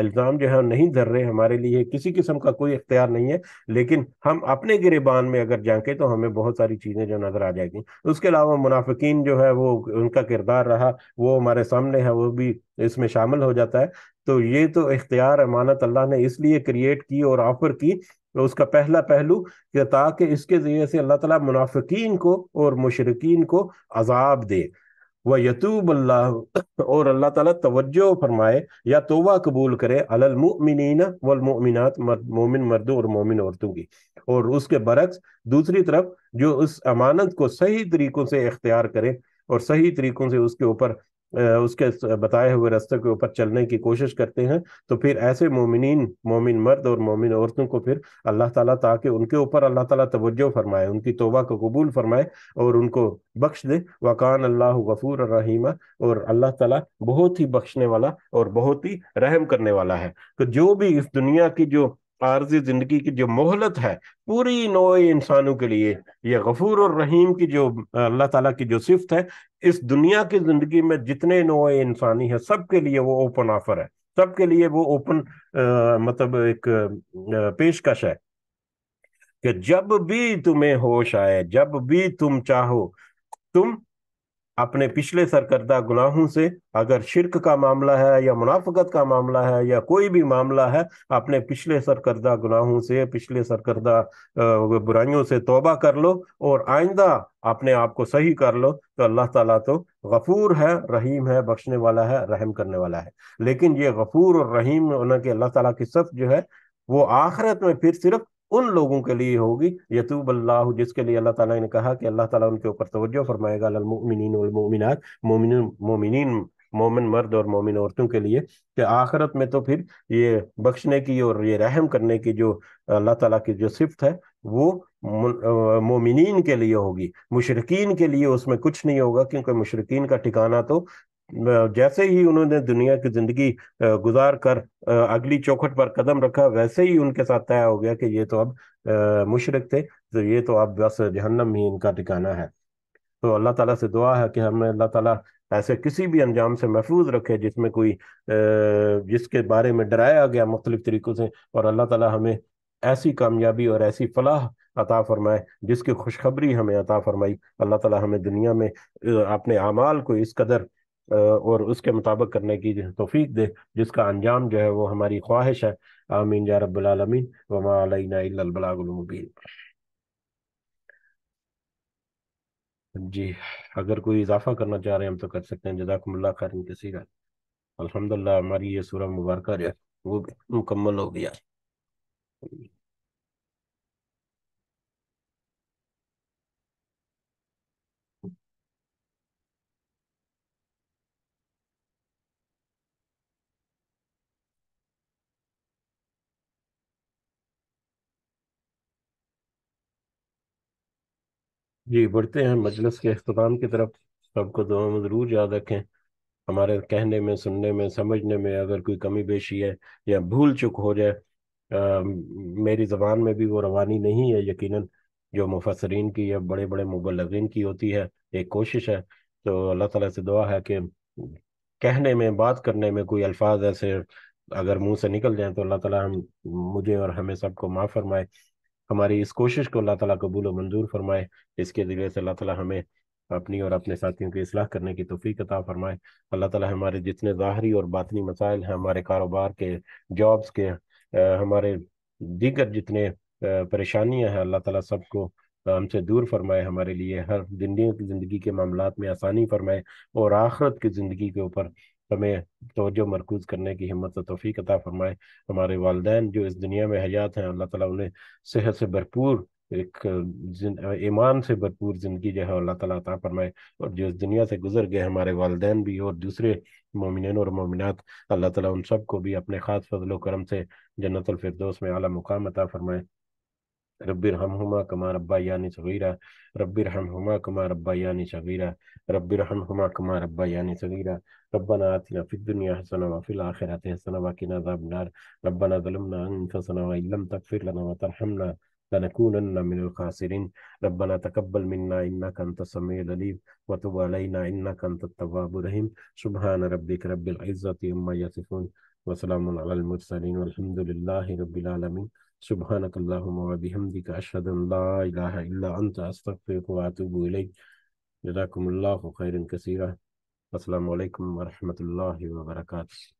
इल्ज़ाम जो है नहीं धर रहे हमारे लिए किसी किस्म का कोई इख्तियार नहीं है लेकिन हम अपने गिरबान में अगर जाके तो हमें बहुत सारी चीज़ें जो नज़र आ जाएगी उसके अलावा मुनाफिकीन जो है वो उनका किरदार रहा वो हमारे सामने है वो भी इसमें शामिल हो जाता है तो ये तो इख्तियार अमानत अल्लाह ने इसलिए क्रिएट की और ऑफर की तो उसका पहला पहलू कि ताकि इसके ज़रिए से अल्लाह ताला मुनाफिकीन को और मुशरकिन को अजाब दे वह यतूब अल्लाह और अल्लाह ताला तवज्जो फरमाए या तोबा कबूल करे अलमिन वमिनत मोमिन मर्दों और मोमिन औरतों की और उसके बरक्स दूसरी तरफ जो उस अमानत को सही तरीक़ों से इख्तियार करे और सही तरीक़ों से उसके ऊपर उसके बताए हुए रास्ते के ऊपर चलने की कोशिश करते हैं तो फिर ऐसे मोमिन मोमिन मर्द और मोमिन औरतों को फिर अल्लाह ताला ताकि उनके ऊपर अल्लाह ताला तवज्जो फरमाए उनकी तोबा को कबूल फरमाए और उनको बख्श दे वकान अल्लाह गफूर रहीमा और अल्लाह ताला बहुत ही बख्शने वाला और बहुत ही रहम करने वाला है तो जो भी इस दुनिया की जो आर्जी जिंदगी की जो मोहलत है पूरी नोए इंसानों के लिए ये गफूर और रहीम की जो अल्लाह ताला की जो सिफत है इस दुनिया की जिंदगी में जितने नोए इंसानी है सबके लिए वो ओपन ऑफर है सबके लिए वो ओपन मतलब एक पेशकश है कि जब भी तुम्हें होश आए जब भी तुम चाहो तुम अपने पिछले सरकर्दा गुनाहों से अगर शिरक का मामला है या मुनाफत का मामला है या कोई भी मामला है अपने पिछले सरकर्दा गुनाहों से पिछले सरकर्दा बुराइयों से तोबा कर लो और आइंदा अपने आप को सही कर लो तो अल्लाह ताला तो गफूर है रहीम है बख्शने वाला है रहम करने वाला है लेकिन ये गफूर और रहीम उनके अल्लाह ताला की सफ जो है वो आखिरत में फिर सिर्फ उन लोगों के लिए होगी यतूब अल्लाह जिसके लिए अल्लाह ताला ने कहा कि अल्लाह ताला उनके ऊपर तवज्जो फरमाएगा मोमिन मोमिनीन मोमिन मर्द और मोमिन औरतों के लिए कि आखिरत में तो फिर ये बख्शने की और ये रहम करने की जो अल्लाह ताला की जो सिफत है वो मोमिनीन के लिए होगी मुशरकिन के लिए उसमें कुछ नहीं होगा क्योंकि मुशरकिन का ठिकाना तो जैसे ही उन्होंने दुनिया की जिंदगी गुजार कर अगली चौखट पर कदम रखा वैसे ही उनके साथ तय हो गया कि ये तो अब मुशरक थे तो ये तो अब बस जहन्नम ही इनका ठिकाना है तो अल्लाह ताला से दुआ है कि हमें अल्लाह ताला ऐसे किसी भी अंजाम से महफूज रखे जिसमें कोई जिसके बारे में डराया गया मुख्तलिफ तरीक़ों से और अल्लाह ताला हमें ऐसी कामयाबी और ऐसी फलाह अता फरमाए जिसकी खुशखबरी हमें अता फरमाई अल्लाह ताला हमें दुनिया में अपने अमाल को इस कदर और उसके मुताबिक करने की तोफीक दे जिसका अंजाम जो है वो हमारी ख्वाहिश है आमीन या रबालमीन वमाबीन जी अगर कोई इजाफा करना चाह रहे हैं हम तो कर सकते हैं जजाकमल्ला खैरन किसी का हमारी ये सूरह मुबारक जो है वो मुकम्मल हो गया जी बढ़ते हैं मजलिस के अख्ताम की तरफ सबको दुआ में ज़रूर याद रखें हमारे कहने में सुनने में समझने में अगर कोई कमी बेशी है या भूल चुक हो जाए आ, मेरी ज़बान में भी वो रवानी नहीं है यकीनन जो मुफसरीन की या बड़े बड़े मुबलगिन की होती है एक कोशिश है तो अल्लाह ताला से दुआ है कि कहने में बात करने में कोई अल्फाज ऐसे अगर मुँह से निकल जाए तो अल्लाह ताली हम मुझे और हमें सबको माफ़ फरमाए हमारी इस कोशिश को अल्लाह ताला कबूल और मंजूर फरमाए इसके ज़रिए से अल्लाह ताला हमें अपनी और अपने साथियों की असलाह करने की तोफ़ी कता फ़रमाए अल्लाह ताला हमारे जितने ज़ाहरी और बातनी मसाइल हैं हमारे कारोबार के जॉब्स के हमारे दीगर जितने परेशानियां हैं अल्लाह ताला सबको हमसे दूर फरमाए हमारे लिए हर दिन की ज़िंदगी के मामला में आसानी फरमाए और आखरत की ज़िंदगी के ऊपर हमें तोजो मरकूज करने की हिम्मत व तोफ़ी अता फरमाए हमारे वालदे जो इस दुनिया में हयात हैं अल्लाह ताला उन्हें सेहत से भरपूर एक ईमान से भरपूर ज़िंदगी जो है अल्लाह ताला अता फरमाए और जो इस दुनिया से गुजर गए हमारे वालदे भी और दूसरे मोमिन और मोमिनत अल्लाह ताला उन सबको भी अपने ख़ास फजल करम से जन्नतफरदोस में अला मुकाम अता फरमाए ربي ارحمهما كما ربياني صغيرا ربي ارحمهما كما ربياني صغيرا ربي ارحمهما كما ربياني صغيرا ربنا آتنا في الدنيا حسنة وفي الآخرة حسنة وقنا عذاب النار ربنا ظلمنا أنفسنا وإن لم تغفر لنا وترحمنا لنكونن من الخاسرين ربنا تقبل منا إنك أنت السميع العليم وتب علينا إنك أنت التواب الرحيم سبحان ربك رب العزة عما يصفون وسلام على المرسلين والحمد لله رب العالمين سبحانك اللهم وبحمدك أشهد أن لا إله إلا أنت أستغفرك وأتوب إليك جزاكم الله خيرا كثيرا السلام عليكم ورحمة الله وبركاته